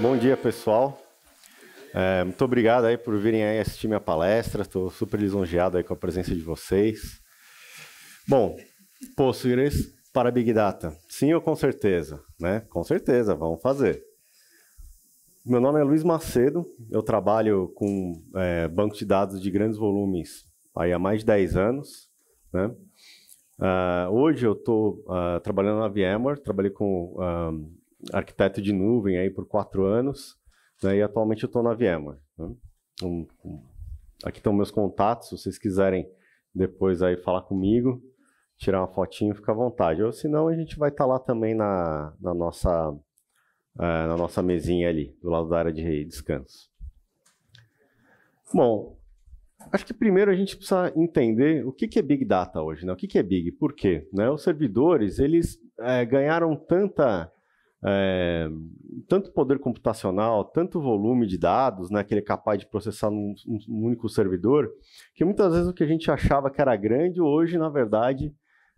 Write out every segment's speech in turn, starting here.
Bom dia, pessoal. É, muito obrigado aí por virem aí assistir minha palestra. Estou super lisonjeado aí com a presença de vocês. Bom, possuíreis para Big Data. Sim ou com certeza? Né? Com certeza, vamos fazer. Meu nome é Luiz Macedo, eu trabalho com é, banco de dados de grandes volumes aí há mais de 10 anos. Né? Uh, hoje eu estou uh, ah, trabalhando na VMware, trabalhei com uh, arquiteto de nuvem aí por quatro anos, né, e atualmente eu estou na VMware. Né? Um, então, um, aqui estão meus contatos, se vocês quiserem depois aí falar comigo, tirar uma fotinho, fica à vontade. Ou se não a gente vai estar tá lá também na, na nossa, uh, na nossa mesinha ali, do lado da área de descanso. Bom, acho que primeiro a gente precisa entender o que, que é Big Data hoje, né? O que, que é Big? Por quê? Né? Os servidores, eles é, ganharam tanta é, tanto poder computacional, tanto volume de dados, né, que ele é capaz de processar num, num, único servidor, que muitas vezes o que a gente achava que era grande, hoje, na verdade,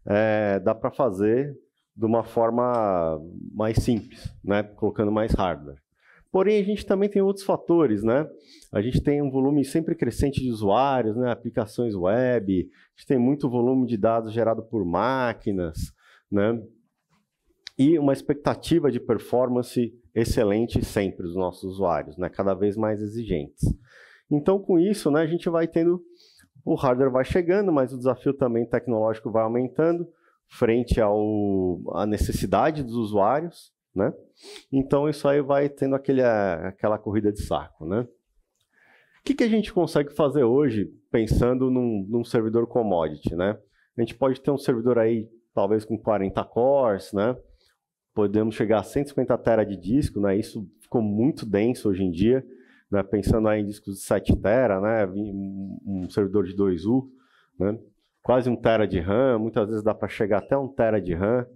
é, dá para fazer de uma forma mais simples, né, colocando mais hardware. Porém, a gente também tem outros fatores, né? A gente tem um volume sempre crescente de usuários, né? aplicações web, a gente tem muito volume de dados gerado por máquinas, né? e uma expectativa de performance excelente sempre dos nossos usuários, né? cada vez mais exigentes. Então, com isso, né, a gente vai tendo o hardware vai chegando, mas o desafio também tecnológico vai aumentando frente ao, à necessidade dos usuários, né? Então isso aí vai tendo aquele, aquela corrida de saco, né? O que, que a gente consegue fazer hoje pensando num, num, servidor commodity, né? A gente pode ter um servidor aí talvez com 40 cores, né? podemos chegar a 150 tera de disco, né? Isso ficou muito denso hoje em dia, né? Pensando aí em discos de 7 tera, né? Um servidor de 2U, né? Quase um tera de RAM, muitas vezes dá para chegar até um tera de RAM,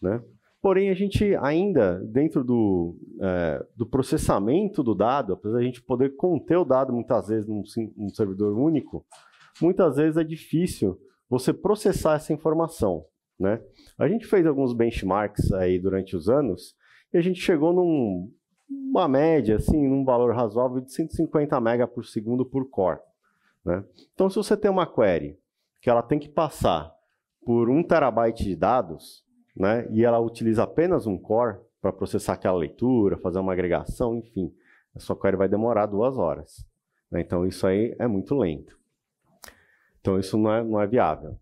né? Porém, a gente ainda, dentro do, é, do processamento do dado, apesar de a gente poder conter o dado muitas vezes num, num servidor único, muitas vezes é difícil você processar essa informação. Né? A gente fez alguns benchmarks aí durante os anos e a gente chegou num, média, assim, num valor razoável de 150 mega por segundo por core. Né? Então, se você tem uma query que ela tem que passar por um terabyte de dados, né, e ela utiliza apenas um core para processar aquela leitura, fazer uma agregação, enfim, a sua query vai demorar duas horas. Né? Então, isso aí é muito lento. Então, isso não é, não é viável.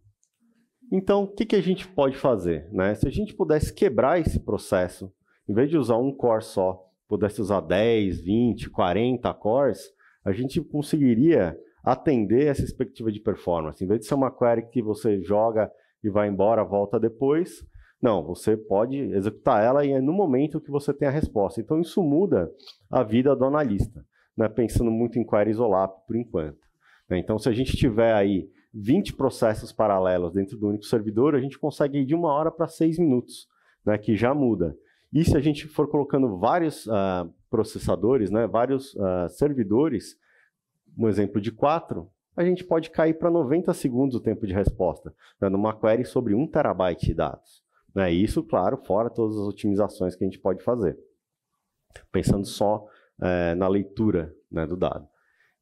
Então, o que, que a gente pode fazer? Né? Se a gente pudesse quebrar esse processo, em vez de usar um core só, pudesse usar 10, 20, 40 cores, a gente conseguiria atender essa expectativa de performance. Em vez de ser uma query que você joga e vai embora, volta depois, não, você pode executar ela e é no momento que você tem a resposta. Então, isso muda a vida do analista, né? pensando muito em queries OLAP por enquanto. Né? Então, se a gente tiver aí 20 processos paralelos dentro do único servidor, a gente consegue ir de uma hora para seis minutos, né, que já muda. E se a gente for colocando vários uh, processadores, né, vários uh, servidores, um exemplo de quatro, a gente pode cair para 90 segundos o tempo de resposta, né, numa query sobre um terabyte de dados. Né, isso, claro, fora todas as otimizações que a gente pode fazer, pensando só uh, na leitura né, do dado.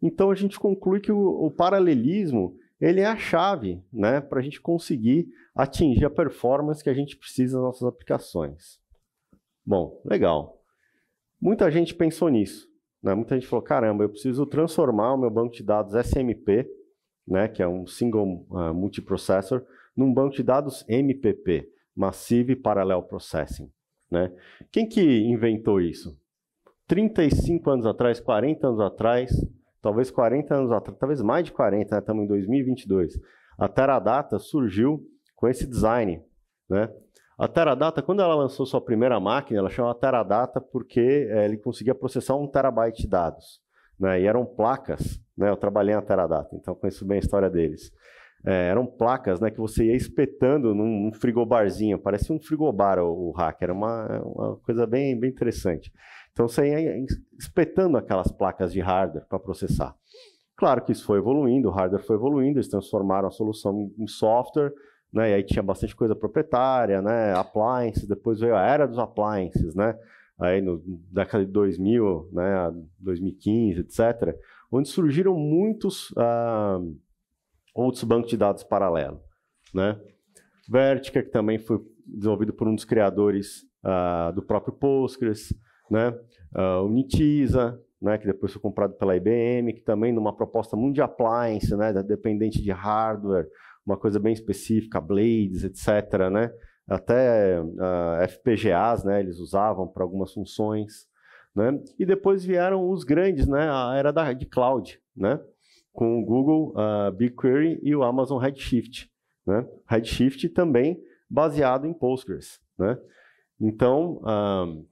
Então a gente conclui que o, o paralelismo ele é a chave né, para a gente conseguir atingir a performance que a gente precisa nas nossas aplicações. Bom, legal. Muita gente pensou nisso. Né? Muita gente falou: caramba, eu preciso transformar o meu banco de dados SMP, né, que é um single uh, multiprocessor, num banco de dados MPP, Massive Parallel Processing. Né? Quem que inventou isso? 35 anos atrás, 40 anos atrás, talvez 40 anos atrás, talvez mais de 40, né? estamos em 2022, a Teradata surgiu com esse design. Né? A Teradata, quando ela lançou sua primeira máquina, ela chamava Teradata porque é, ele conseguia processar um terabyte de dados. Né? E eram placas, né? eu trabalhei na Teradata, então conheço bem a história deles. É, eram placas né, que você ia espetando num, num frigobarzinho, parecia um frigobar o, o hack, era uma, uma coisa bem, bem interessante. Então você ia espetando aquelas placas de hardware para processar. Claro que isso foi evoluindo, o hardware foi evoluindo, eles transformaram a solução em software, né? E aí tinha bastante coisa proprietária, né? Appliances, depois veio a era dos appliances, né? Aí no década de 2000, né, 2015, etc, onde surgiram muitos ah, outros bancos de dados paralelo, né? Vertica, que também foi desenvolvido por um dos criadores ah, do próprio Postgres, né? Uh, o Nitisa, né, que depois foi comprado pela IBM, que também numa proposta muito de appliance, né, dependente de hardware, uma coisa bem específica, blades, etc. Né? Até uh, ah, FPGAs né, eles usavam para algumas funções. Né? E depois vieram os grandes, né, a era da, de cloud, né? com o Google uh, BigQuery e o Amazon Redshift. Né? Redshift também baseado em Postgres. Né? Então, uh,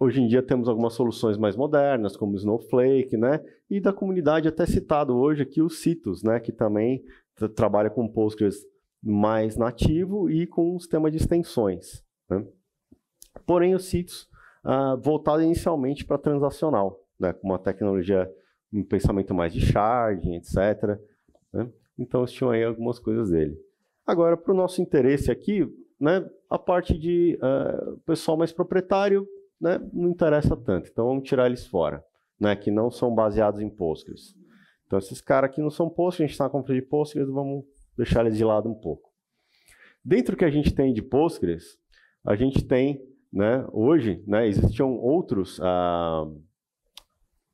Hoje em dia temos algumas soluções mais modernas, como Snowflake, né? E da comunidade até citado hoje aqui o Citus, né? Que também trabalha com Postgres mais nativo e com um sistema de extensões. Né? Porém, o Citus ah, voltado inicialmente para transacional, né? Com uma tecnologia, um pensamento mais de charging, etc. Né? Então, tinham aí algumas coisas dele. Agora, para o nosso interesse aqui, né? A parte de uh, pessoal mais proprietário, né, não interessa tanto. Então vamos tirar eles fora, né, que não são baseados em Postgres. Então esses caras aqui não são Postgres, a gente está com de Postgres, vamos deixar eles de lado um pouco. Dentro que a gente tem de Postgres, a gente tem, né, hoje, né, existiam outros ah,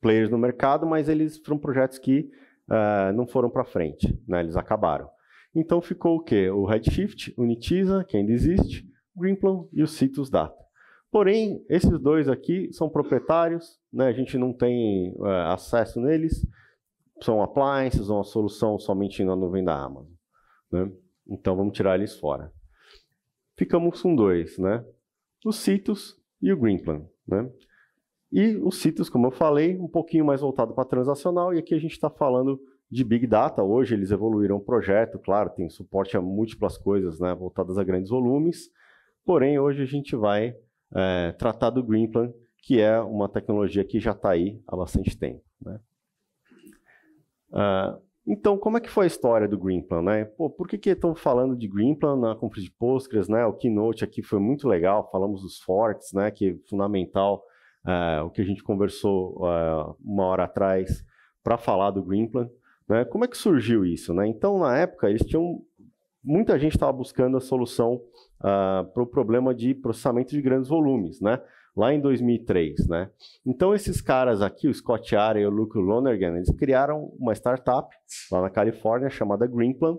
players no mercado, mas eles foram projetos que ah, não foram para frente, né, eles acabaram. Então ficou o quê? O Redshift, o Nitisa, que ainda existe, o Greenplum e o Citus Data. Porém, esses dois aqui são proprietários, né? a gente não tem é, acesso neles, são appliances, uma solução somente na nuvem da Amazon. Né? Então vamos tirar eles fora. Ficamos com dois, né? O Citus e o Greenplan. Né? E o Citus, como eu falei, um pouquinho mais voltado para transacional, e aqui a gente está falando de Big Data. Hoje eles evoluíram o projeto, claro, tem suporte a múltiplas coisas né, voltadas a grandes volumes, porém hoje a gente vai é, tratar do Greenplan, que é uma tecnologia que já está aí há bastante tempo. Né? Uh, então, como é que foi a história do Greenplan? Né? Pô, por que estão falando de Plan na compra de Postgres? Né? O keynote aqui foi muito legal, falamos dos forks, né, que é fundamental, uh, o que a gente conversou uh, uma hora atrás para falar do Greenplan. Né? Como é que surgiu isso? Né? Então, na época, eles tinham muita gente estava buscando a solução uh, ah, para o problema de processamento de grandes volumes, né? Lá em 2003, né? Então, esses caras aqui, o Scott Aaron e o Luke Lonergan, eles criaram uma startup lá na Califórnia chamada Greenplan,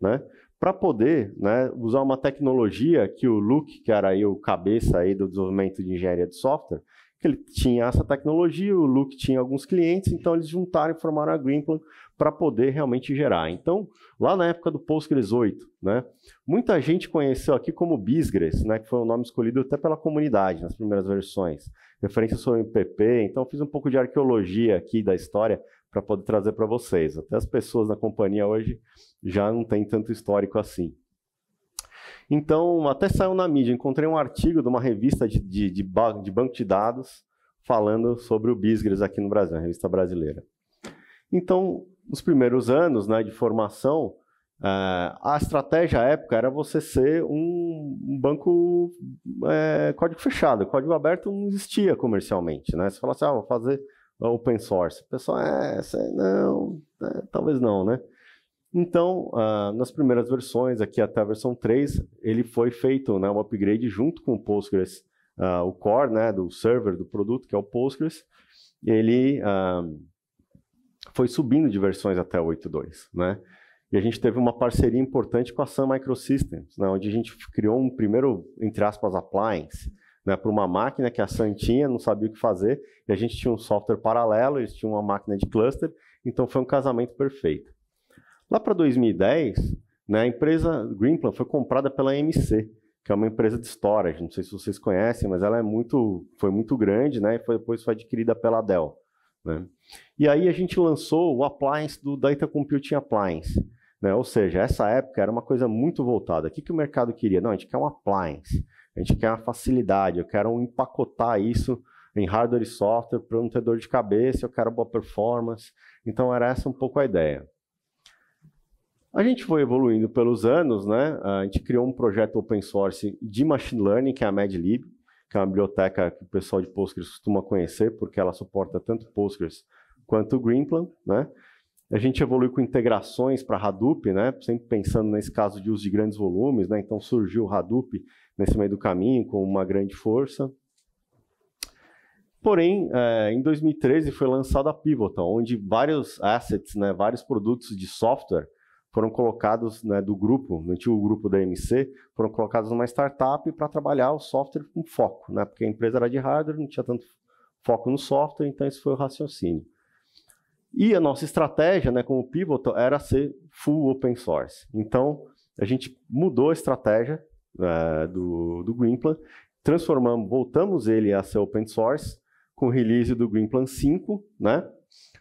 né? Para poder né, usar uma tecnologia que o Luke, que era aí o cabeça aí do desenvolvimento de engenharia de software, que ele tinha essa tecnologia, o Luke tinha alguns clientes, então eles juntaram e formaram a Greenplan para poder realmente gerar. Então, lá na época do Postgres 8, né, muita gente conheceu aqui como Bisgres, né, que foi o nome escolhido até pela comunidade nas primeiras versões. Referência sobre MPP, então fiz um pouco de arqueologia aqui da história para poder trazer para vocês. Até as pessoas da companhia hoje já não têm tanto histórico assim. Então, até saiu na mídia, encontrei um artigo de uma revista de, de, de, de banco de dados falando sobre o Bisgres aqui no Brasil, a revista brasileira. Então, nos primeiros anos né, de formação, eh, a estratégia à época era você ser um, banco é, código fechado. Código aberto não existia comercialmente. Né? Você falava assim, ah, vou fazer open source. O pessoal, é, não, é, talvez não, né? Então, ah, nas primeiras versões, aqui até a versão 3, ele foi feito né, um upgrade junto com o Postgres, ah, o core né, do server do produto, que é o Postgres, ele ah, foi subindo de versões até 8.2. Né? E a gente teve uma parceria importante com a Sun Microsystems, né, onde a gente criou um primeiro, entre aspas, appliance, né, para uma máquina que a Sun tinha, não sabia o que fazer, e a gente tinha um software paralelo, eles tinham uma máquina de cluster, então foi um casamento perfeito. Lá para 2010, né, a empresa Greenplan foi comprada pela MC, que é uma empresa de storage. Não sei se vocês conhecem, mas ela é muito, foi muito grande, né? E foi, depois foi adquirida pela Dell. Né? E aí a gente lançou o appliance do Data Computing Appliance. Né? Ou seja, essa época era uma coisa muito voltada. O que, que o mercado queria? Não, a gente quer um appliance, a gente quer uma facilidade, eu quero empacotar isso em hardware e software para não ter dor de cabeça, eu quero boa performance. Então era essa um pouco a ideia. A gente foi evoluindo pelos anos, né? A gente criou um projeto open source de machine learning, que é a MedLib, que é uma biblioteca que o pessoal de Postgres costuma conhecer, porque ela suporta tanto Postgres quanto Greenplan, né? A gente evoluiu com integrações para Hadoop, né? Sempre pensando nesse caso de uso de grandes volumes, né? Então surgiu o Hadoop nesse meio do caminho com uma grande força. Porém, eh, em 2013 foi lançada a Pivotal, onde vários assets, né, vários produtos de software foram colocados né, do grupo, no antigo grupo da MC, foram colocados numa startup para trabalhar o software com foco, né, porque a empresa era de hardware, não tinha tanto foco no software, então esse foi o raciocínio. E a nossa estratégia, né, como Pivotal, era ser full open source. Então, a gente mudou a estratégia é, do, do Greenplan, transformamos, voltamos ele a ser open source, com o release do Greenplan 5, né,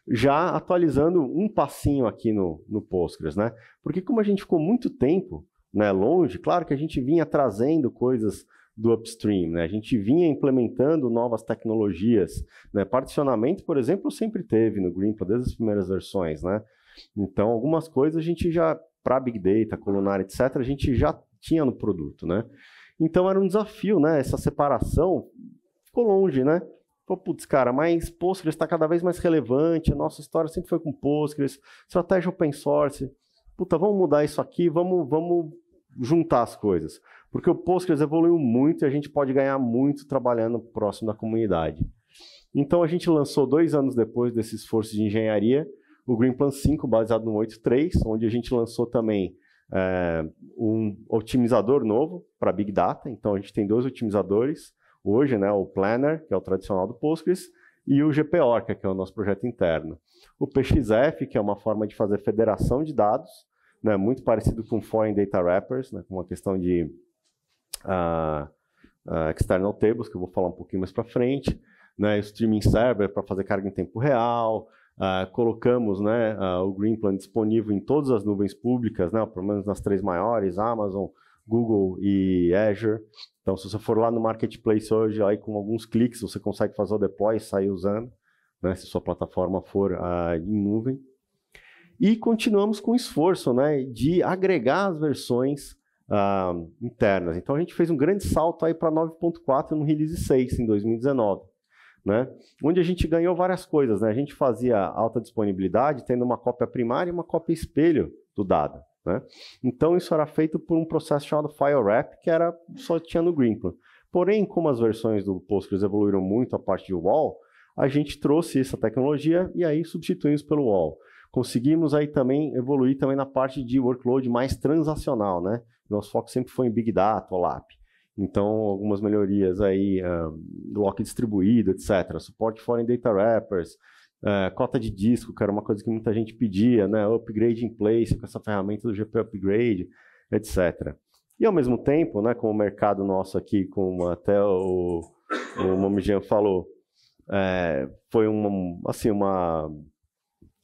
já atualizando um passinho aqui no, no Postgres, né? Porque como a gente ficou muito tempo né, longe, claro que a gente vinha trazendo coisas do upstream, né? A gente vinha implementando novas tecnologias, né? Particionamento, por exemplo, sempre teve no Greenpa desde as primeiras versões, né? Então, algumas coisas a gente já para big data, colunar, etc, a gente já tinha no produto, né? Então era um desafio, né? Essa separação ficou longe, né? Falou, putz, cara, mas Postgres está cada vez mais relevante, a nossa história sempre foi com Postgres, estratégia open source. Puta, vamos mudar isso aqui, vamos, vamos juntar as coisas. Porque o Postgres evoluiu muito e a gente pode ganhar muito trabalhando próximo da comunidade. Então a gente lançou dois anos depois desse esforço de engenharia o Plan 5, baseado no 8.3, onde a gente lançou também é, um otimizador novo para Big Data. Então a gente tem dois otimizadores hoje, né, o Planner, que é o tradicional do Postgres, e o GPORCA, é, que é o nosso projeto interno. O PXF, que é uma forma de fazer federação de dados, né, muito parecido com Foreign Data Wrappers, né, com uma questão de uh, uh, External Tables, que eu vou falar um pouquinho mais para frente, né, Streaming Server para fazer carga em tempo real, Uh, colocamos né, uh, o Greenplan disponível em todas as nuvens públicas, né, pelo menos nas três maiores, Amazon, Google e Azure. Então, se você for lá no marketplace hoje, aí com alguns cliques você consegue fazer o deploy e sair usando, né, se sua plataforma for ah, em nuvem. E continuamos com o esforço né, de agregar as versões ah, internas. Então, a gente fez um grande salto aí para 9.4 no release 6 em 2019. Né? Onde a gente ganhou várias coisas, né? A gente fazia alta disponibilidade, tendo uma cópia primária e uma cópia espelho do dado. Né? Então, isso era feito por um processo chamado FileWrap, que era só tinha no Greenplant. Porém, como as versões do Postgres evoluíram muito a parte de wall, a gente trouxe essa tecnologia e aí substituímos pelo wall. Conseguimos aí também evoluir também na parte de workload mais transacional, né? Nosso foco sempre foi em Big Data, OLAP. Então, algumas melhorias aí, um, lock distribuído, etc. Suporte foreign data wrappers, é, cota de disco, que era uma coisa que muita gente pedia, né? Upgrade in place com essa ferramenta do GP Upgrade, etc. E ao mesmo tempo, né, com o mercado nosso aqui, como até o, o Momijan falou, é, foi uma, assim, uma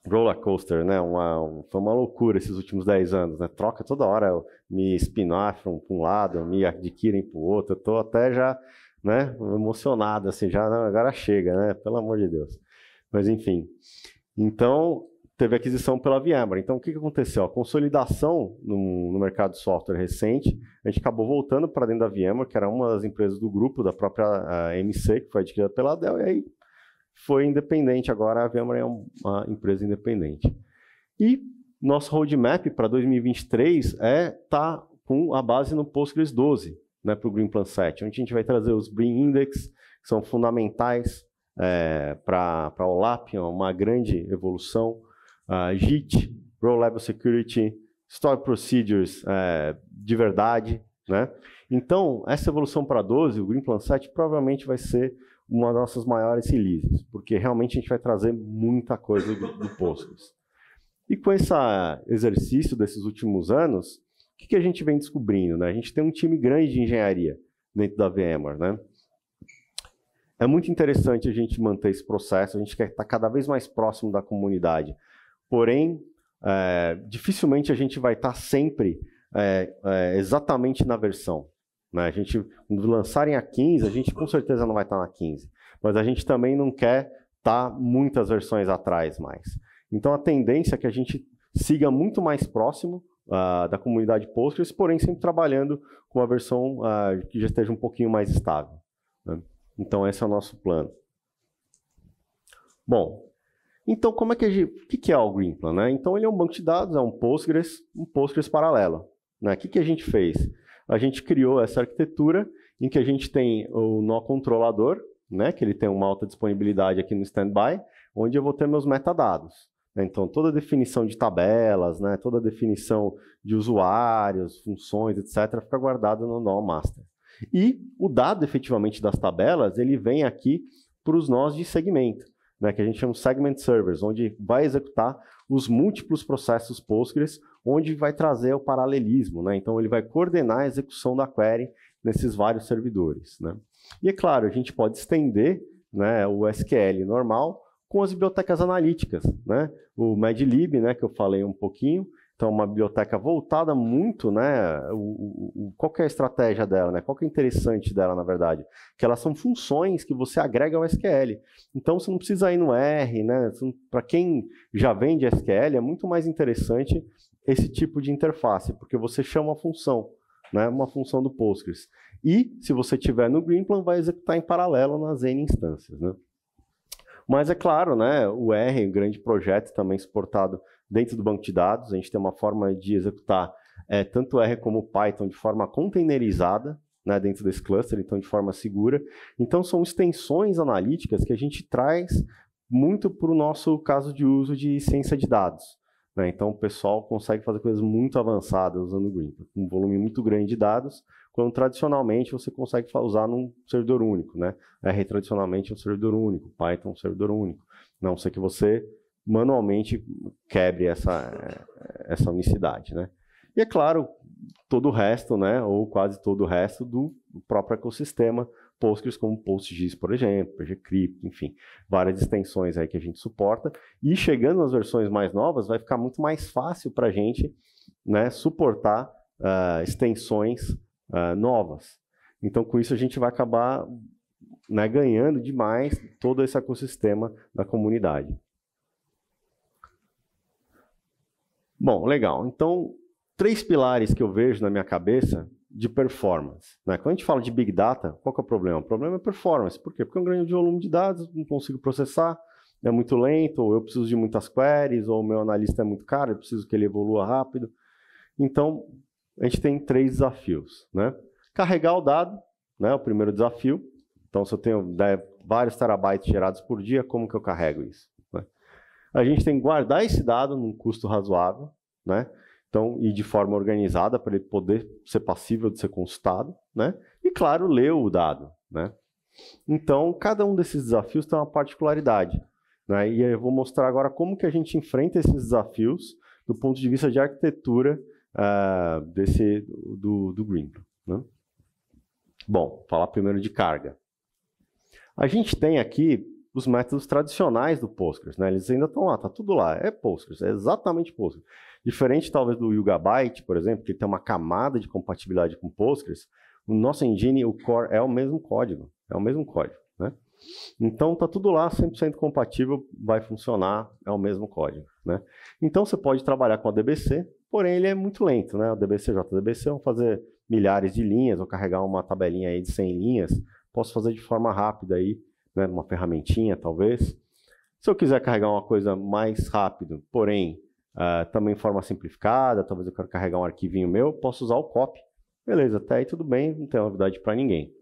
roller coaster, né? Uma, um, foi uma loucura esses últimos 10 anos, né? Troca toda hora, me spin-off para um, um lado, me adquirem para o outro. Eu até já, né, emocionado, assim, já agora chega, né? Pelo amor de Deus. Mas enfim. Então, teve aquisição pela VMware. Então, o que aconteceu? A consolidação no, no mercado de software recente, a gente acabou voltando para dentro da VMware, que era uma das empresas do grupo, da própria MC, que foi adquirida pela Dell, e aí foi independente. Agora a VMware é uma empresa independente. E nosso roadmap para 2023 é estar tá com a base no Postgres 12, né, para o Plan 7, onde a gente vai trazer os Brin Index, que são fundamentais é, eh, para a OLAP, uma grande evolução. Uh, JIT, Role Level Security, Store Procedures é, de verdade. Né? Então, essa evolução para 12, o Green Plan 7, provavelmente vai ser uma das nossas maiores releases, porque realmente a gente vai trazer muita coisa do, do Postgres. E com esse exercício desses últimos anos, o que, que, a gente vem descobrindo? Né? A gente tem um time grande de engenharia dentro da VMware. Né? É muito interessante a gente manter esse processo, a gente quer estar cada vez mais próximo da comunidade. Porém, é, dificilmente a gente vai estar sempre é, é, exatamente na versão. Né? A gente, quando lançarem a 15, a gente com certeza não vai estar na 15. Mas a gente também não quer estar muitas versões atrás mais. Então a tendência é que a gente siga muito mais próximo uh, da comunidade Postgres, porém sempre trabalhando com uma versão uh, que já esteja um pouquinho mais estável. Então, esse é o nosso plano. Bom, então como é que a gente, o que é o Greenplan? Né? Então, ele é um banco de dados, é um Postgres, um Postgres paralelo. Né? O que, que a gente fez? A gente criou essa arquitetura em que a gente tem o nó controlador, né, que ele tem uma alta disponibilidade aqui no standby, onde eu vou ter meus metadados. Né? Então, toda a definição de tabelas, né, toda a definição de usuários, funções, etc., fica guardada no nó master. E o dado efetivamente das tabelas, ele vem aqui para os nós de segmento, né, que a gente chama de segment servers, onde vai executar os múltiplos processos Postgres, onde vai trazer o paralelismo. Né? Então, ele vai coordenar a execução da query nesses vários servidores. Né? E é claro, a gente pode estender né, o SQL normal com as bibliotecas analíticas, né? o Madlib, né, que eu falei um pouquinho, então, uma biblioteca voltada muito, né? O, o, qual é a estratégia dela, né? Qual é interessante dela, na verdade? Que elas são funções que você agrega ao SQL. Então, você não precisa ir no R, né? Para quem já vende SQL, é muito mais interessante esse tipo de interface, porque você chama a função, né? Uma função do Postgres. E, se você tiver no Greenplan, vai executar em paralelo nas N instâncias, né? Mas é claro, né? O R, o grande projeto também suportado dentro do banco de dados. A gente tem uma forma de executar é, tanto R como Python de forma containerizada, né, dentro desse cluster, então de forma segura. Então são extensões analíticas que a gente traz muito para o nosso caso de uso de ciência de dados. Né? Então o pessoal consegue fazer coisas muito avançadas usando o Green, um volume muito grande de dados, quando tradicionalmente você consegue usar num servidor único. Né? R tradicionalmente é um servidor único, Python é um servidor único. Não sei que você manualmente quebre essa, essa unicidade, né? E é claro, todo o resto, né, ou quase todo o resto do próprio ecossistema Postgres, como PostGIS, por exemplo, PGCrypt, enfim, várias extensões aí que a gente suporta. E chegando nas versões mais novas, vai ficar muito mais fácil para a gente né, suportar uh, extensões uh, novas. Então, com isso, a gente vai acabar né, ganhando demais todo esse ecossistema da comunidade. Bom, legal. Então, três pilares que eu vejo na minha cabeça de performance. Né? Quando a gente fala de Big Data, qual que é o problema? O problema é performance. Por quê? Porque eu é ganho de volume de dados, não consigo processar, é muito lento, ou eu preciso de muitas queries, ou o meu analista é muito caro, eu preciso que ele evolua rápido. Então, a gente tem três desafios. Né? Carregar o dado, né? o primeiro desafio. Então, se eu tenho né, vários terabytes gerados por dia, como que eu carrego isso? a gente tem que guardar esse dado num custo razoável, né? Então, e de forma organizada para ele poder ser passível de ser consultado, né? E claro, ler o dado, né? Então, cada um desses desafios tem uma particularidade, né? E eu vou mostrar agora como que a gente enfrenta esses desafios do ponto de vista de arquitetura uh, desse do, do Green. Né? Bom, falar primeiro de carga. A gente tem aqui os métodos tradicionais do Postgres, né? Eles ainda estão lá, tá tudo lá, é Postgres, é exatamente Postgres. Diferente talvez do Yugabyte, por exemplo, que tem uma camada de compatibilidade com Postgres, o nosso engine, o core é o mesmo código, é o mesmo código, né? Então tá tudo lá, 100% compatível, vai funcionar, é o mesmo código, né? Então você pode trabalhar com a DBC, porém ele é muito lento, né? A DBC, JDBC, vão fazer milhares de linhas, ou carregar uma tabelinha aí de 100 linhas, posso fazer de forma rápida aí né, uma ferramentinha talvez. Se eu quiser carregar uma coisa mais rápido, porém uh, também em forma simplificada, talvez eu quero carregar um arquivinho meu, posso usar o copy. Beleza, até aí tudo bem, não tem novidade para ninguém.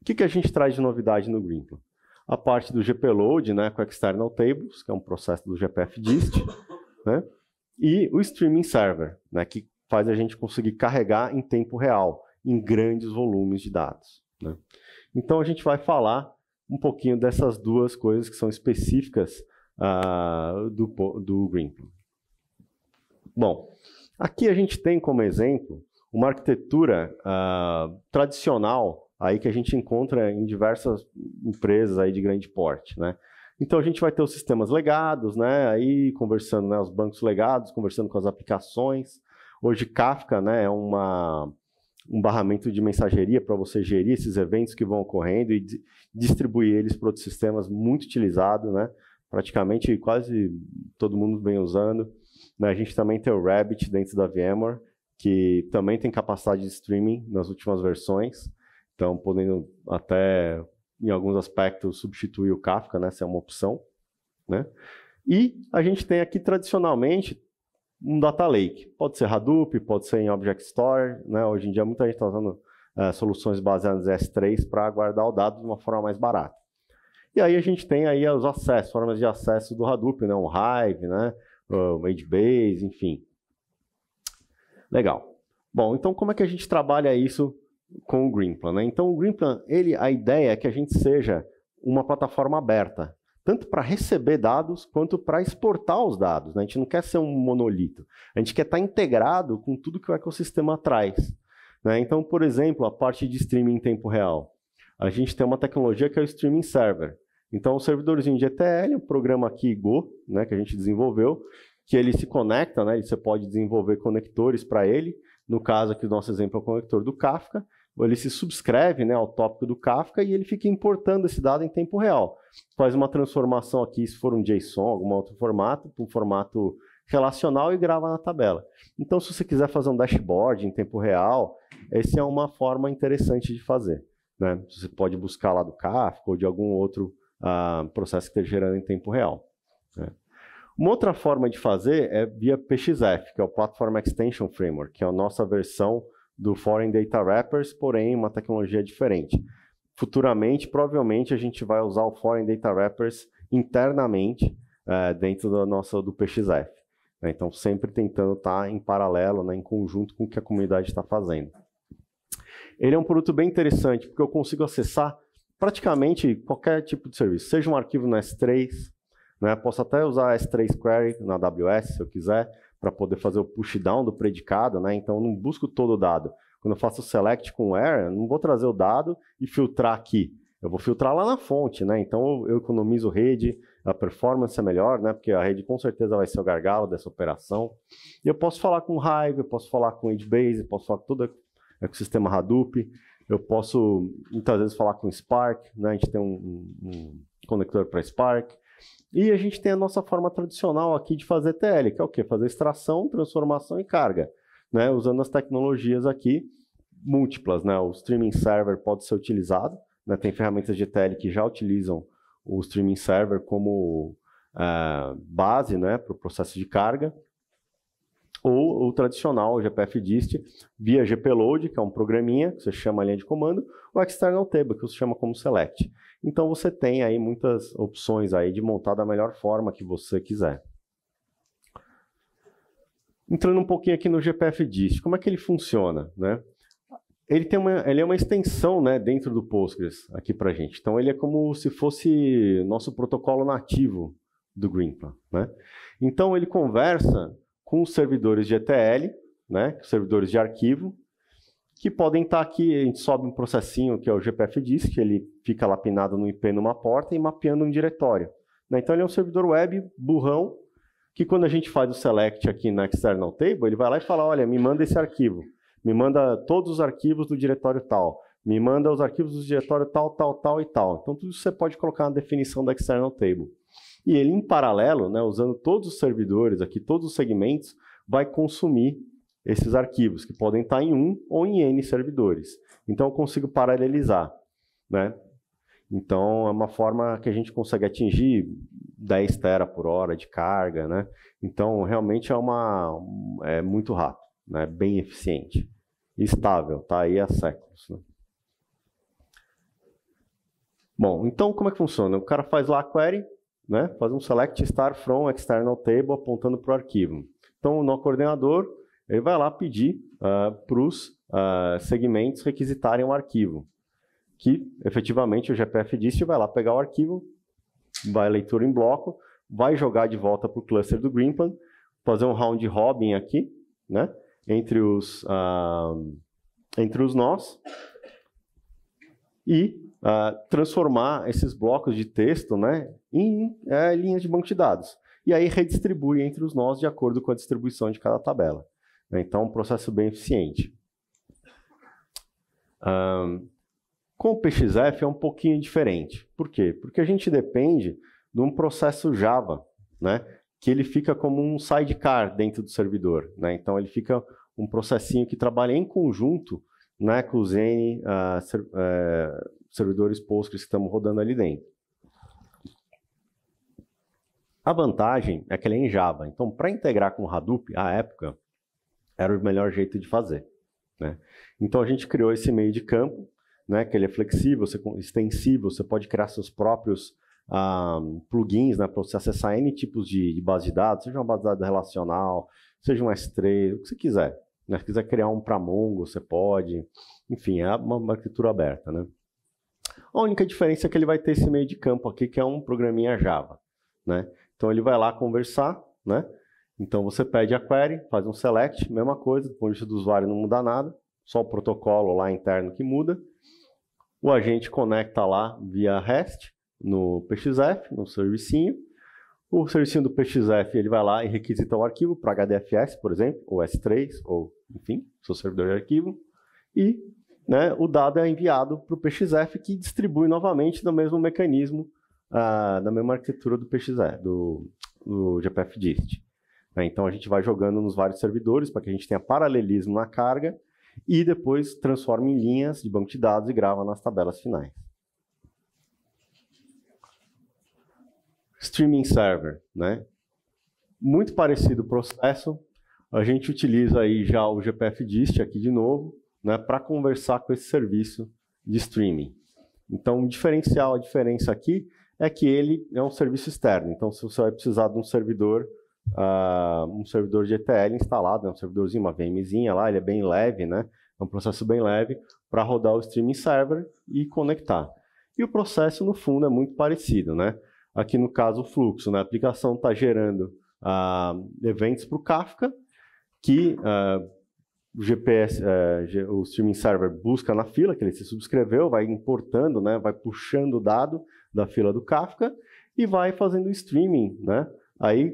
O que, que a gente traz de novidade no Greenplan? A parte do GPLoad, né, com External Tables, que é um processo do Dist né, e o Streaming Server, né, que faz a gente conseguir carregar em tempo real, em grandes volumes de dados. Né? Então a gente vai falar um pouquinho dessas duas coisas que são específicas uh, do, do Greenplan. Bom, aqui a gente tem como exemplo uma arquitetura uh, tradicional aí que a gente encontra em diversas empresas aí de grande porte, né? Então a gente vai ter os sistemas legados, né? Aí conversando, né? Os bancos legados, conversando com as aplicações. Hoje Kafka, né? É uma um barramento de mensageria para você gerir esses eventos que vão ocorrendo e distribuir eles para outros sistemas muito utilizado, né? Praticamente quase todo mundo vem usando. Né? A gente também tem o Rabbit dentro da VMware, que também tem capacidade de streaming nas últimas versões, então podendo até em alguns aspectos substituir o Kafka, né? Essa é uma opção, né? E a gente tem aqui tradicionalmente um data lake. Pode ser Hadoop, pode ser em Object Store. Né? Hoje em dia, muita gente está usando eh, soluções baseadas em S3 para guardar o dado de uma forma mais barata. E aí a gente tem aí os acessos, formas de acesso do Hadoop, né? um Hive, né? um Madebase, enfim. Legal. Bom, então como é que a gente trabalha isso com o Greenplan? Né? Então o Greenplan, ele, a ideia é que a gente seja uma plataforma aberta tanto para receber dados quanto para exportar os dados. Né? A gente não quer ser um monolito, a gente quer estar tá integrado com tudo que o ecossistema traz. Né? Então, por exemplo, a parte de streaming em tempo real. A gente tem uma tecnologia que é o Streaming Server. Então, o servidorzinho de ETL, o programa aqui Go, né, que a gente desenvolveu, que ele se conecta, né, você pode desenvolver conectores para ele. No caso aqui, o nosso exemplo é o conector do Kafka ele se subscreve né, ao tópico do Kafka e ele fica importando esse dado em tempo real. Faz uma transformação aqui, se for um JSON, algum outro formato, para um formato relacional e grava na tabela. Então, se você quiser fazer um dashboard em tempo real, essa é uma forma interessante de fazer. Né? Você pode buscar lá do Kafka ou de algum outro uh, processo que esteja gerando em tempo real. Né? Uma outra forma de fazer é via PXF, que é o Platform Extension Framework, que é a nossa versão do Foreign Data Wrappers, porém uma tecnologia diferente. Futuramente, provavelmente, a gente vai usar o Foreign Data Wrappers internamente é, dentro do nossa do PXF. Né? Então, sempre tentando estar tá em paralelo, né, em conjunto com o que a comunidade está fazendo. Ele é um produto bem interessante, porque eu consigo acessar praticamente qualquer tipo de serviço, seja um arquivo no S3, né? posso até usar S3 Query na AWS, se eu quiser, para poder fazer o push down do predicado, né? Então eu não busco todo o dado. Quando eu faço o select com where, eu não vou trazer o dado e filtrar aqui. Eu vou filtrar lá na fonte, né? Então eu economizo rede, a performance é melhor, né? Porque a rede com certeza vai ser o gargalo dessa operação. E eu posso falar com Hive, eu posso falar com HBase, posso falar com todo o ecossistema Hadoop, eu posso muitas vezes falar com Spark, né? A gente tem um, um, um conector para Spark, e a gente tem a nossa forma tradicional aqui de fazer TL, que é o quê? Fazer extração, transformação e carga, né? usando as tecnologias aqui múltiplas. Né? O streaming server pode ser utilizado, né? tem ferramentas de TL que já utilizam o streaming server como uh, base né? para o processo de carga ou o tradicional o GPF dist via GPload, que é um programinha que você chama a linha de comando, ou external table, que você chama como select. Então você tem aí muitas opções aí de montar da melhor forma que você quiser. Entrando um pouquinho aqui no GPF dist, como é que ele funciona, né? Ele, tem uma, ele é uma extensão né, dentro do Postgres aqui para gente. Então, ele é como se fosse nosso protocolo nativo do Greenplan. Né? Então, ele conversa com os servidores de ETL, né, servidores de arquivo, que podem estar tá aqui, a gente sobe um processinho que é o GPF Disk, ele fica lapinado no IP numa porta e mapeando um diretório. Né? Então ele é um servidor web burrão, que quando a gente faz o select aqui na external table, ele vai lá e fala, olha, me manda esse arquivo, me manda todos os arquivos do diretório tal, me manda os arquivos do diretório tal, tal, tal e tal. Então tudo isso você pode colocar na definição da external table. E ele, em paralelo, né, usando todos os servidores aqui, todos os segmentos, vai consumir esses arquivos, que podem estar em um ou em N servidores. Então, eu consigo paralelizar. Né? Então, é uma forma que a gente consegue atingir 10 tera por hora de carga. Né? Então, realmente é, uma, é muito rápido, né? bem eficiente. Estável, está aí há séculos. Né? Bom, então como é que funciona? O cara faz lá a query, né, faz um select star from external table apontando para o arquivo. Então, no coordenador, ele vai lá pedir uh, ah, para os uh, ah, segmentos requisitarem um arquivo, que efetivamente o GPF disse vai lá pegar o arquivo, vai leitura em bloco, vai jogar de volta para o cluster do Greenplan, fazer um round robin aqui, né, entre os, uh, entre os nós, e uh, transformar esses blocos de texto né, em é, linhas de banco de dados. E aí redistribui entre os nós de acordo com a distribuição de cada tabela. Né. Então, um processo bem eficiente. Um, com o PXF é um pouquinho diferente. Por quê? Porque a gente depende de um processo Java, né? que ele fica como um sidecar dentro do servidor. Né? Então, ele fica um processinho que trabalha em conjunto né, com o Zen uh, ser, uh, servidores Postgres que estamos rodando ali dentro. A vantagem é que ele é em Java. Então, para integrar com o Hadoop, à época, era o melhor jeito de fazer. Né? Então, a gente criou esse meio de campo, né, que ele é flexível, você, extensível, você pode criar seus próprios ah, plugins né, para você acessar N tipos de, de base de dados, seja uma base de dados relacional, seja um S3, o que você quiser. Né? Se quiser criar um para Mongo, você pode. Enfim, é uma, uma arquitetura aberta. Né? A única diferença é que ele vai ter esse meio de campo aqui, que é um programinha Java. Né? Então ele vai lá conversar, né? Então você pede a query, faz um select, mesma coisa, do ponto de vista do usuário não muda nada, só o protocolo lá interno que muda. O agente conecta lá via REST no PXF, no servicinho. O servicinho do PXF ele vai lá e requisita o arquivo para HDFS, por exemplo, ou S3, ou enfim, seu servidor de arquivo. E né, o dado é enviado para o PXF que distribui novamente no mesmo mecanismo, ah, na mesma arquitetura do PXF, do, do Dist. Né? Então a gente vai jogando nos vários servidores para que a gente tenha paralelismo na carga e depois transforma em linhas de banco de dados e grava nas tabelas finais. Streaming Server, né? Muito parecido o processo. A gente utiliza aí já o GPF Dist aqui de novo, né, para conversar com esse serviço de streaming. Então, o diferencial, a diferença aqui é que ele é um serviço externo. Então, se você vai precisar de um servidor, uh, um servidor de ETL instalado, né, um servidorzinho, uma VMzinha lá, ele é bem leve, né? É um processo bem leve para rodar o streaming server e conectar. E o processo, no fundo, é muito parecido, né? Aqui no caso, o fluxo, né? A aplicação está gerando uh, eventos para o Kafka, que uh, o GPS, é, o streaming server busca na fila que ele se subscreveu, vai importando, né, vai puxando o dado da fila do Kafka e vai fazendo streaming, né? Aí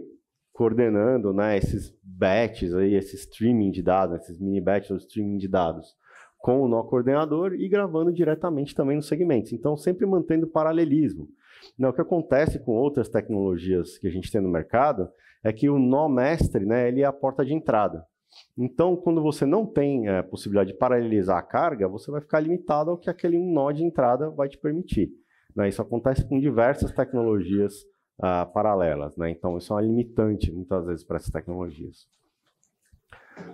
coordenando, né, esses batches aí, esse streaming de dados, né, esses mini batches ou streaming de dados com o nó coordenador e gravando diretamente também nos segmentos. Então sempre mantendo paralelismo. Não, né, o que acontece com outras tecnologias que a gente tem no mercado é que o nó mestre, né, ele é a porta de entrada. Então, quando você não tem é, possibilidade de paralelizar a carga, você vai ficar limitado ao que aquele um nó de entrada vai te permitir. Né? Isso acontece com diversas tecnologias ah, paralelas. Né? Então, isso é uma limitante, muitas vezes, para essas tecnologias.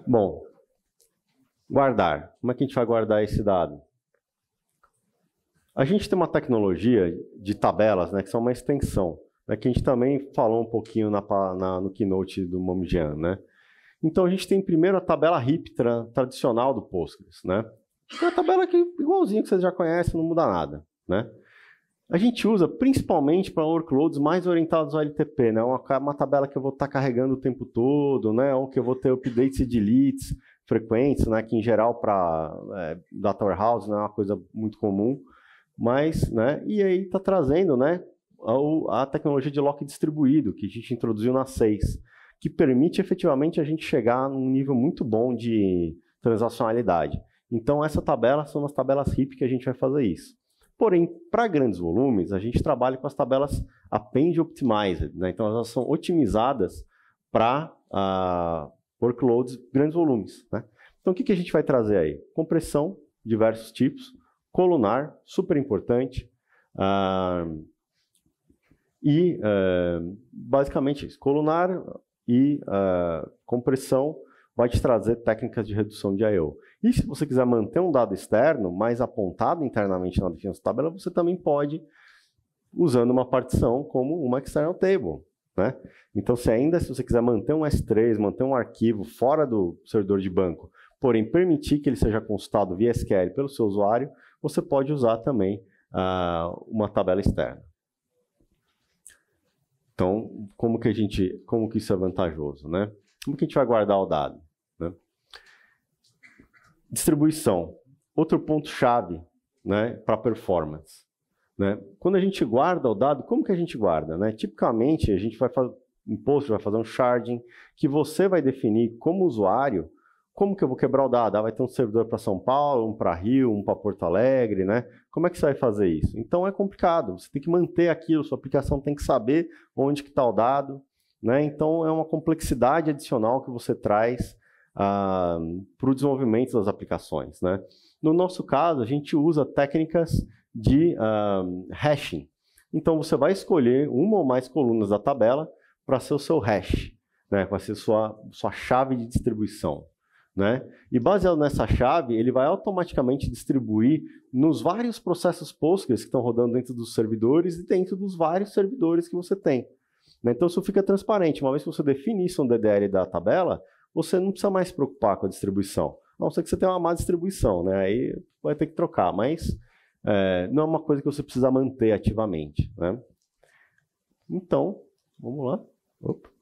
Bom, guardar. Como é que a gente vai guardar esse dado? A gente tem uma tecnologia de tabelas, né, que são uma extensão, né, que a gente também falou um pouquinho na, na, no keynote do Momijan, né? Então a gente tem primeiro a tabela HIP tra tradicional do Postgres, né? É uma tabela que igualzinha que vocês já conhecem, não muda nada, né? A gente usa principalmente para workloads mais orientados ao LTP, né? Uma, uma tabela que eu vou estar tá carregando o tempo todo, né? Ou que eu vou ter updates e deletes frequentes, né? Que em geral para é, data warehouse não é uma coisa muito comum, mas, né? E aí está trazendo, né? A, a tecnologia de lock distribuído que a gente introduziu na 6 que permite efetivamente a gente chegar num nível muito bom de transacionalidade. Então, essa tabela são as tabelas HIP que a gente vai fazer isso. Porém, para grandes volumes, a gente trabalha com as tabelas Append Optimized. Né? Então, elas são otimizadas para uh, workloads grandes volumes. Né? Então, o que, que a gente vai trazer aí? Compressão, diversos tipos, colunar, super importante, uh, e uh, basicamente isso. Colunar, e uh, compressão vai te trazer técnicas de redução de I/O. E se você quiser manter um dado externo, mas apontado internamente na definição de tabela, você também pode usando uma partição como uma external table. Né? Então, se ainda se você quiser manter um S3, manter um arquivo fora do servidor de banco, porém permitir que ele seja consultado via SQL pelo seu usuário, você pode usar também uh, uma tabela externa. Então, como que a gente, como que isso é vantajoso, né? Como que a gente vai guardar o dado? Né? Distribuição, outro ponto chave, né, para performance. Né? Quando a gente guarda o dado, como que a gente guarda? Né? Tipicamente, a gente vai fazer um post, vai fazer um sharding, que você vai definir como usuário como que eu vou quebrar o dado? Ah, vai ter um servidor para São Paulo, um para Rio, um para Porto Alegre, né? Como é que você vai fazer isso? Então é complicado, você tem que manter aquilo, sua aplicação tem que saber onde que está o dado, né? Então é uma complexidade adicional que você traz ah, para o desenvolvimento das aplicações, né? No nosso caso, a gente usa técnicas de ah, hashing. Então você vai escolher uma ou mais colunas da tabela para ser o seu hash, né? Para ser sua, sua chave de distribuição. Né? E baseado nessa chave, ele vai automaticamente distribuir nos vários processos Postgres que estão rodando dentro dos servidores e dentro dos vários servidores que você tem. Né? Então isso fica transparente. Uma vez que você define isso no DDL da tabela, você não precisa mais se preocupar com a distribuição. A não ser que você tenha uma má distribuição, né? aí vai ter que trocar, mas é, não é uma coisa que você precisa manter ativamente. Né? Então, vamos lá. Opa.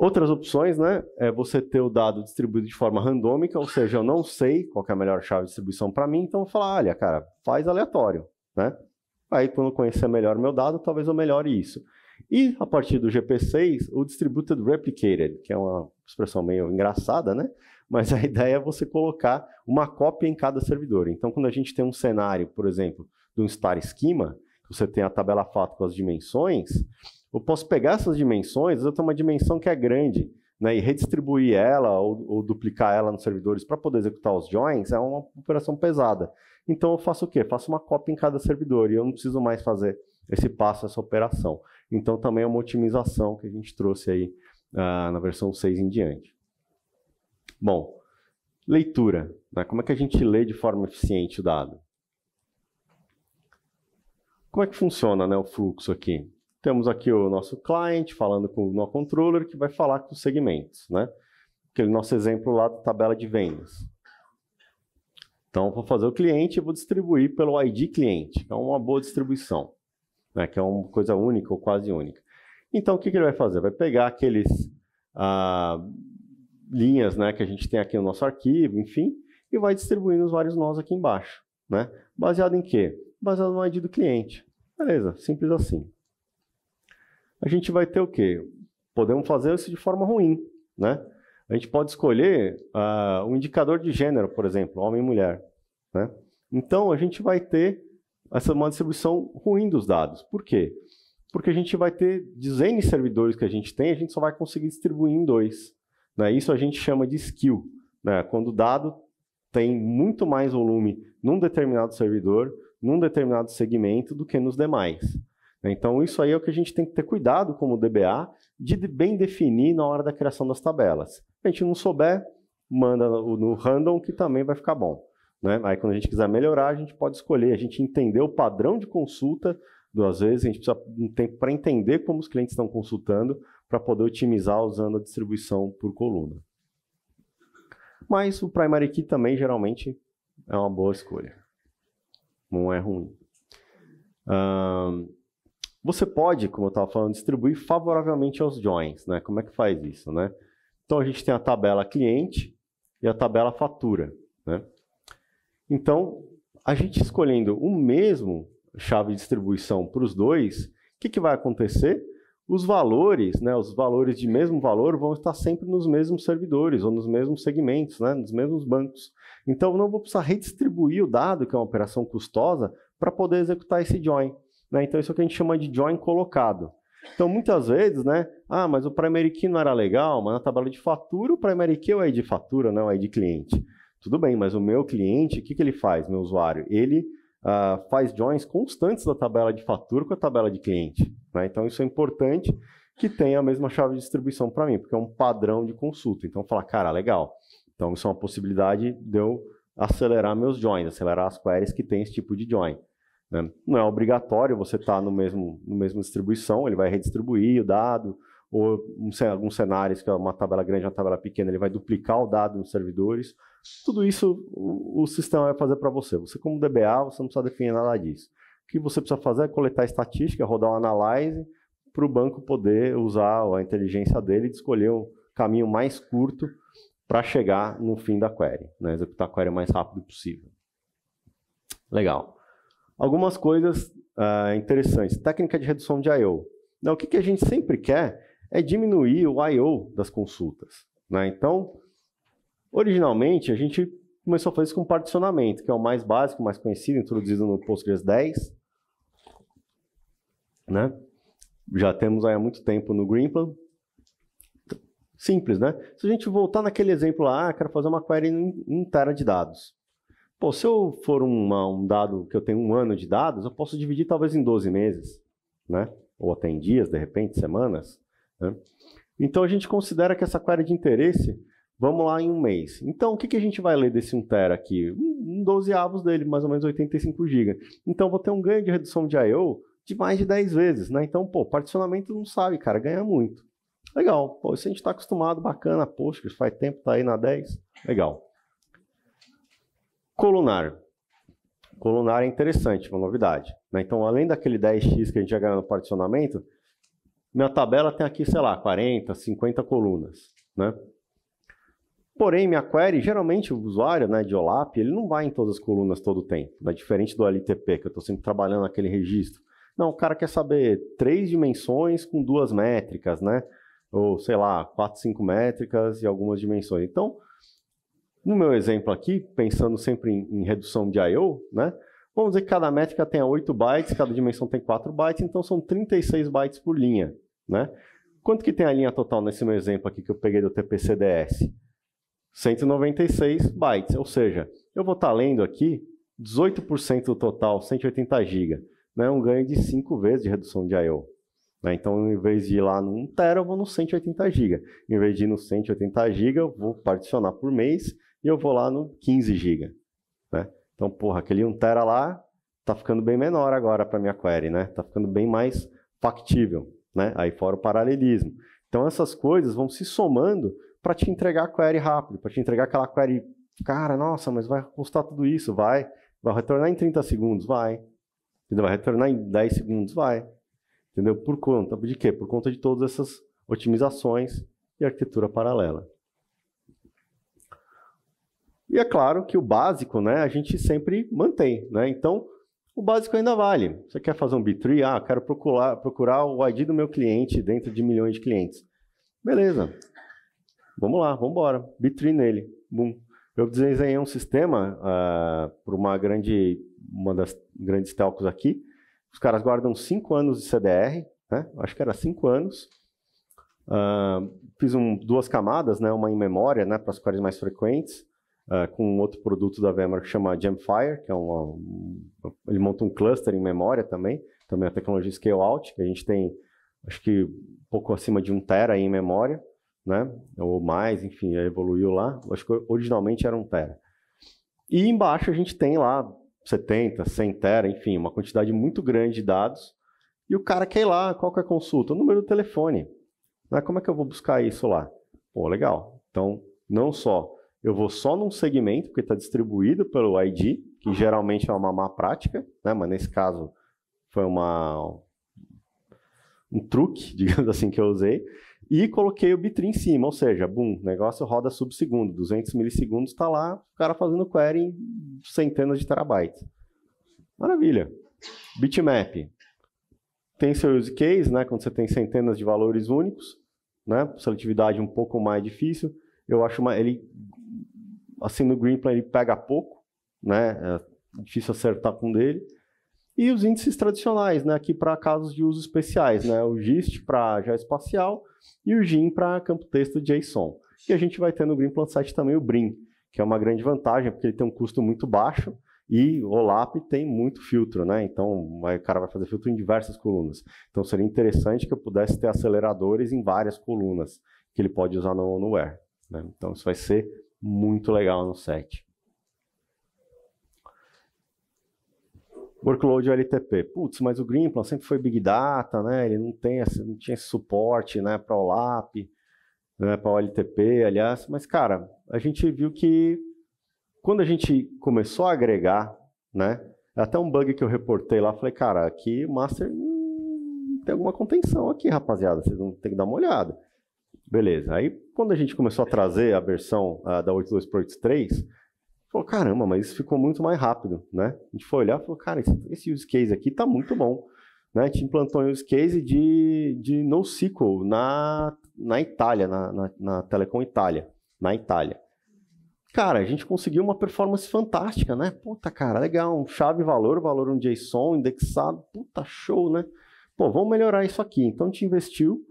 Outras opções, né? É você ter o dado distribuído de forma randômica, ou seja, eu não sei qual é a melhor chave de distribuição para mim, então eu vou falar, olha, cara, faz aleatório, né? Aí, quando conhecer melhor o meu dado, talvez eu melhore isso. E, a partir do GP6, o Distributed Replicated, que é uma expressão meio engraçada, né? Mas a ideia é você colocar uma cópia em cada servidor. Então, quando a gente tem um cenário, por exemplo, de um Star Schema, você tem a tabela fato com as dimensões, eu posso pegar essas dimensões, eu tenho uma dimensão que é grande, né, e redistribuir ela ou, ou duplicar ela nos servidores para poder executar os joins é uma operação pesada. Então eu faço o quê? Faço uma cópia em cada servidor e eu não preciso mais fazer esse passo, essa operação. Então também é uma otimização que a gente trouxe aí uh, na versão 6 em diante. Bom, leitura. Né? Como é que a gente lê de forma eficiente o dado? Como é que funciona né, o fluxo aqui? Temos aqui o nosso cliente falando com o nosso controller que vai falar com os segmentos, né? Aquele nosso exemplo lá da tabela de vendas. Então, vou fazer o cliente e vou distribuir pelo ID cliente, que é uma boa distribuição, né? que é uma coisa única ou quase única. Então, o que, que ele vai fazer? Vai pegar aqueles ah, linhas né, que a gente tem aqui no nosso arquivo, enfim, e vai distribuindo os vários nós aqui embaixo. Né? Baseado em quê? Baseado no ID do cliente. Beleza, simples assim a gente vai ter o quê? Podemos fazer isso de forma ruim, né? A gente pode escolher uh, um indicador de gênero, por exemplo, homem e mulher, né? Então, a gente vai ter essa uma distribuição ruim dos dados. Por quê? Porque a gente vai ter dezenas de servidores que a gente tem, a gente só vai conseguir distribuir em dois. Né? Isso a gente chama de skill. Né? Quando o dado tem muito mais volume num determinado servidor, num determinado segmento, do que nos demais. Né? Então, isso aí é o que a gente tem que ter cuidado como DBA de bem definir na hora da criação das tabelas. Se a gente não souber, manda no random que também vai ficar bom. Né? Aí, quando a gente quiser melhorar, a gente pode escolher, a gente entender o padrão de consulta. Duas vezes, a gente precisa um tempo para entender como os clientes estão consultando para poder otimizar usando a distribuição por coluna. Mas o Primary Key também, geralmente, é uma boa escolha. Não é ruim. Um, você pode, como eu estava falando, distribuir favoravelmente aos joins, né? Como é que faz isso, né? Então a gente tem a tabela cliente e a tabela fatura, né? Então, a gente escolhendo o mesmo chave de distribuição para os dois, o que, que vai acontecer? Os valores, né, os valores de mesmo valor vão estar sempre nos mesmos servidores ou nos mesmos segmentos, né, nos mesmos bancos. Então, não vou precisar redistribuir o dado, que é uma operação custosa, para poder executar esse join. Né? Então, isso é o que a gente chama de join colocado. Então, muitas vezes, né? Ah, mas o primary key não era legal, mas na tabela de fatura, o primary key é o ID de fatura, não é o ID de cliente. Tudo bem, mas o meu cliente, o que, que ele faz, meu usuário? Ele uh, faz joins constantes da tabela de fatura com a tabela de cliente. Né? Então, isso é importante que tenha a mesma chave de distribuição para mim, porque é um padrão de consulta. Então, falar, cara, legal. Então, isso é uma possibilidade de eu acelerar meus joins, acelerar as queries que tem esse tipo de join. Né? Não é obrigatório você estar tá no mesmo, no mesmo distribuição, ele vai redistribuir o dado, ou em alguns cenários, que é uma tabela grande, uma tabela pequena, ele vai duplicar o dado nos servidores. Tudo isso o, o sistema vai fazer para você. Você, como DBA, você não precisa definir nada disso. O que você precisa fazer é coletar estatística, rodar uma análise, para o banco poder usar a inteligência dele e escolher o caminho mais curto para chegar no fim da query, né? executar a query o mais rápido possível. Legal. Algumas coisas ah, interessantes. Técnica de redução de I/O. o que, que a gente sempre quer é diminuir o I/O das consultas. Né? Então, originalmente a gente começou a fazer isso com particionamento, que é o mais básico, mais conhecido, introduzido no Postgres 10. Né? Já temos aí há muito tempo no Greenplan. Simples, né? Se a gente voltar naquele exemplo lá, ah, quero fazer uma query interna de dados. Pô, se eu for uma, um dado que eu tenho um ano de dados, eu posso dividir talvez em 12 meses, né? Ou até em dias, de repente, semanas. Né? Então a gente considera que essa query de interesse, vamos lá em um mês. Então o que, que a gente vai ler desse 1 tera aqui? Um 12 avos dele, mais ou menos 85 GB. Então vou ter um ganho de redução de I.O. de mais de 10 vezes, né? Então, pô, particionamento não sabe, cara, ganha muito. Legal, pô, isso a gente está acostumado, bacana, poxa, faz tempo, tá aí na 10, legal. Colunar. Colunar é interessante, uma novidade. Né? Então, além daquele 10x que a gente já ganhou no particionamento, minha tabela tem aqui, sei lá, 40, 50 colunas. Né? Porém, minha query, geralmente o usuário né, de OLAP, ele não vai em todas as colunas todo o tempo, né? diferente do LTP, que eu estou sempre trabalhando naquele registro. Não, o cara quer saber três dimensões com duas métricas, né? Ou, sei lá, quatro, cinco métricas e algumas dimensões. Então, no meu exemplo aqui, pensando sempre em, em redução de I/O, né? Vamos dizer que cada métrica tenha 8 bytes, cada dimensão tem 4 bytes, então são 36 bytes por linha, né? Quanto que tem a linha total nesse meu exemplo aqui que eu peguei do TPCDS? 196 bytes, ou seja, eu vou estar tá lendo aqui 18% do total, 180 GB, né? um ganho de 5 vezes de redução de I/O. Né? Então, em vez de ir lá no 1 tera, eu vou no 180 GB. Em vez de ir no 180 GB, eu vou particionar por mês e eu vou lá no 15 GB, né? Então, porra, aquele 1 tera lá está ficando bem menor agora para minha query, né? Tá ficando bem mais factível, né? Aí fora o paralelismo. Então, essas coisas vão se somando para te entregar a query rápido, para te entregar aquela query, cara, nossa, mas vai custar tudo isso, vai, vai retornar em 30 segundos, vai. Entendeu? Vai retornar em 10 segundos, vai. Entendeu? Por conta de quê? Por conta de todas essas otimizações e arquitetura paralela. E é claro que o básico, né, a gente sempre mantém, né? Então, o básico ainda vale. Você quer fazer um B3? Ah, quero procurar, procurar o ID do meu cliente dentro de milhões de clientes. Beleza. Vamos lá, vamos embora. B3 nele. Boom. Eu desenhei um sistema uh, ah, para uma grande, uma das grandes telcos aqui. Os caras guardam cinco anos de CDR, né? Acho que era cinco anos. Uh, fiz um, duas camadas, né? Uma em memória, né? Para as queries mais frequentes uh, com um outro produto da VMware que chama Jamfire, que é um, ele monta um cluster em memória também, também a tecnologia scale out, que a gente tem acho que pouco acima de um tera em memória, né? Ou mais, enfim, evoluiu lá. Acho que originalmente era um tera. E embaixo a gente tem lá 70, 100 tera, enfim, uma quantidade muito grande de dados. E o cara quer ir lá, qual que é a consulta? O número do telefone. Né? Como é que eu vou buscar isso lá? Pô, legal. Então, não só eu vou só num segmento, porque está distribuído pelo ID, que uhum. geralmente é uma má prática, né? mas nesse caso foi uma, um truque, digamos assim, que eu usei. E coloquei o Bitree em cima, ou seja, bum, o negócio roda subsegundo, 200 milissegundos está lá, o cara fazendo query em centenas de terabytes. Maravilha. Bitmap. Tem seu use case, né, quando você tem centenas de valores únicos, né, seletividade um pouco mais difícil. Eu acho uma, ele assim, no Greenplan ele pega pouco, né? É difícil acertar com um dele. E os índices tradicionais, né? Aqui para casos de uso especiais, né? O GIST para geoespacial e o GIM para campo texto JSON. E a gente vai ter no Greenplan 7 também o BRIM, que é uma grande vantagem, porque ele tem um custo muito baixo e o OLAP tem muito filtro, né? Então, o cara vai fazer filtro em diversas colunas. Então, seria interessante que eu pudesse ter aceleradores em várias colunas que ele pode usar no OneWare. Né? Então, isso vai ser muito legal no set. Workload LTP. Putz, mas o Greenplan sempre foi Big Data, né? Ele não, tem não tinha esse suporte né, para o LAP, né, para o LTP, aliás. Mas, cara, a gente viu que quando a gente começou a agregar, né? É até um bug que eu reportei lá, falei, cara, aqui o Master hum, tem alguma contenção aqui, rapaziada. Vocês vão ter que dar uma olhada. Beleza. Aí, quando a gente começou a trazer a versão uh, da 8.2 Pro 8.3, falou, caramba, mas isso ficou muito mais rápido, né? A gente foi olhar e falou, cara, esse use case aqui tá muito bom. Né? A gente implantou um use case de, de NoSQL na, na Itália, na, na, na Telecom Itália, na Itália. Cara, a gente conseguiu uma performance fantástica, né? Puta, cara, legal, um chave valor, valor um JSON indexado, puta, show, né? Pô, vamos melhorar isso aqui. Então, a gente investiu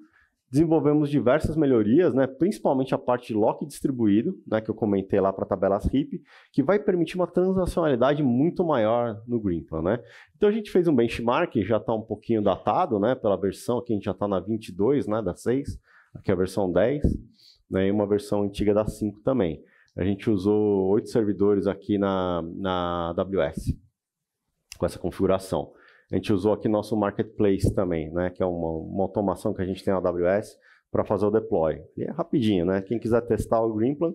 Desenvolvemos diversas melhorias, né, principalmente a parte de lock distribuído, né, que eu comentei lá para tabelas HIP, que vai permitir uma transacionalidade muito maior no Greenplan. Né? Então a gente fez um benchmark, já está um pouquinho datado né, pela versão, aqui a gente já está na 22 né, da 6, aqui é a versão 10, né, e uma versão antiga da 5 também. A gente usou oito servidores aqui na, na AWS com essa configuração. A gente usou aqui nosso marketplace também, né? Que é uma, uma automação que a gente tem na AWS para fazer o deploy. E é rapidinho, né? Quem quiser testar o Greenplan,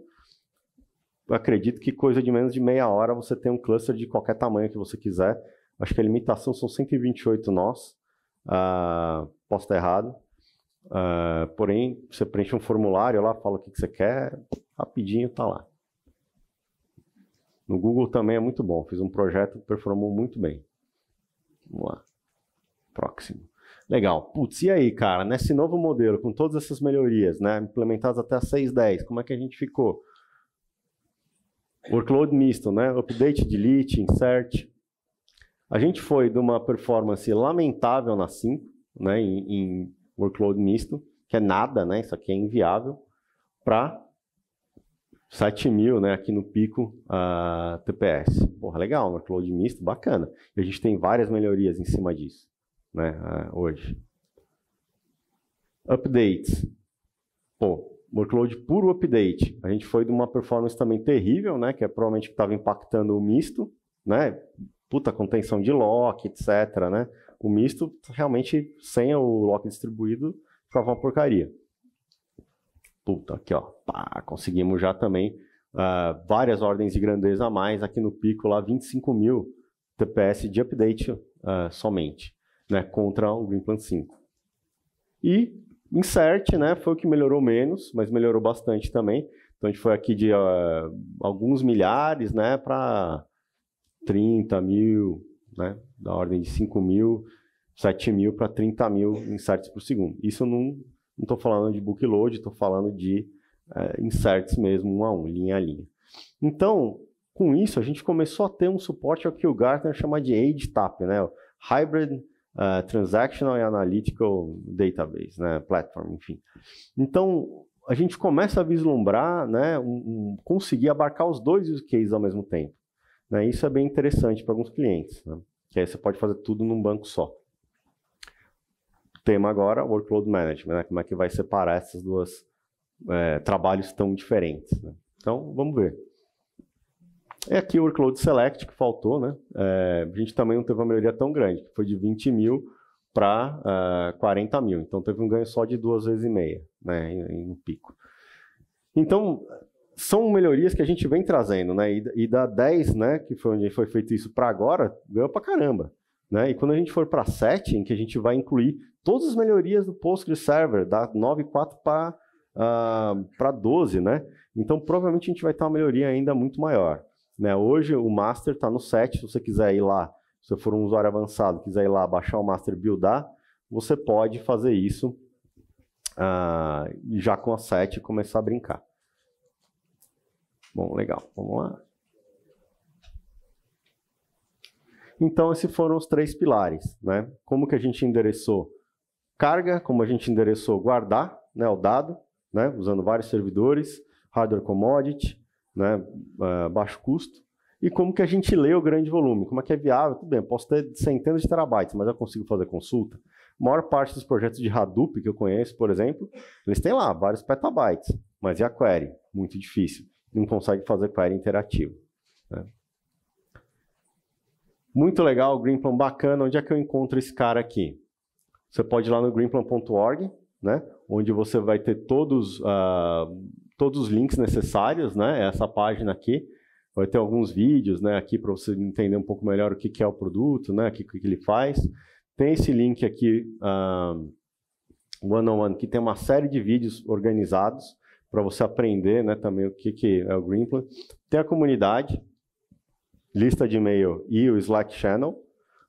acredito que coisa de menos de meia hora você tem um cluster de qualquer tamanho que você quiser. Acho que a limitação são 128 nós. Uh, posso estar errado. Uh, porém, você preenche um formulário lá, fala o que, que você quer, rapidinho está lá. No Google também é muito bom. Fiz um projeto que performou muito bem. Vamos lá. Próximo. Legal. Putz, e aí, cara, nesse novo modelo, com todas essas melhorias, né, implementadas até a 6.10, como é que a gente ficou? Workload misto, né? Update, delete, insert. A gente foi de uma performance lamentável na 5, né, em, em workload misto, que é nada, né? Isso aqui é inviável, para 7 mil, né, aqui no pico uh, TPS. Porra, legal, workload misto, bacana. E a gente tem várias melhorias em cima disso, né, uh, hoje. Updates. Pô, workload puro update. A gente foi de uma performance também terrível, né, que é provavelmente que estava impactando o misto, né, puta contenção de lock, etc, né. O misto, realmente, sem o lock distribuído, ficava uma porcaria. Puta, aqui ó, pá, conseguimos já também uh, várias ordens de grandeza a mais, aqui no pico lá 25 mil TPS de update uh, somente, né, contra o Greenplant 5. E insert, né, foi o que melhorou menos, mas melhorou bastante também. Então a gente foi aqui de uh, alguns milhares, né, para 30 mil, né, da ordem de 5 mil, 7 mil para 30 mil inserts por segundo. Isso num não estou falando de bookload, estou falando de é, inserts mesmo, um a um, linha a linha. Então, com isso, a gente começou a ter um suporte ao que o Gartner chama de ADTAP, né? Hybrid uh, Transactional and Analytical Database, né? Platform, enfim. Então, a gente começa a vislumbrar, né? Um, um, conseguir abarcar os dois use cases ao mesmo tempo. Né? Isso é bem interessante para alguns clientes, né? que aí você pode fazer tudo num banco só tema agora, workload management, né? como é que vai separar esses dois é, trabalhos tão diferentes. Né? Então, vamos ver. É aqui o workload select que faltou, né? É, a gente também não teve uma melhoria tão grande, que foi de 20 mil para uh, 40 mil. Então, teve um ganho só de duas vezes e meia, né? Em, um pico. Então, são melhorias que a gente vem trazendo, né? E, e da 10, né? Que foi onde foi feito isso para agora, ganhou para caramba. Né? E quando a gente for para 7, em que a gente vai incluir todas as melhorias do Postgres Server, da 9.4 para uh, 12, né? Então, provavelmente a gente vai ter uma melhoria ainda muito maior. Né? Hoje o master está no 7, se você quiser ir lá, se você for um usuário avançado, quiser ir lá baixar o master buildar, você pode fazer isso uh, já com a 7 e começar a brincar. Bom, legal, vamos lá. Então, esses foram os três pilares. Né? Como que a gente endereçou carga, como a gente endereçou guardar né, o dado, né, usando vários servidores, hardware commodity, né, uh, baixo custo, e como que a gente lê o grande volume, como é que é viável, tudo bem, posso ter centenas de terabytes, mas eu consigo fazer consulta. A maior parte dos projetos de Hadoop que eu conheço, por exemplo, eles têm lá vários petabytes, mas e a query? Muito difícil. Não consegue fazer query interativa. Né? Muito legal, Greenplan bacana. Onde é que eu encontro esse cara aqui? Você pode ir lá no greenplan.org, né? onde você vai ter todos, uh, todos os links necessários, né? É essa página aqui. Vai ter alguns vídeos né, aqui para você entender um pouco melhor o que, que é o produto, né, o que, que ele faz. Tem esse link aqui, uh, ah, One on One, que tem uma série de vídeos organizados para você aprender né, também o que, que é o Greenplan. Tem a comunidade, lista de e-mail e o Slack channel.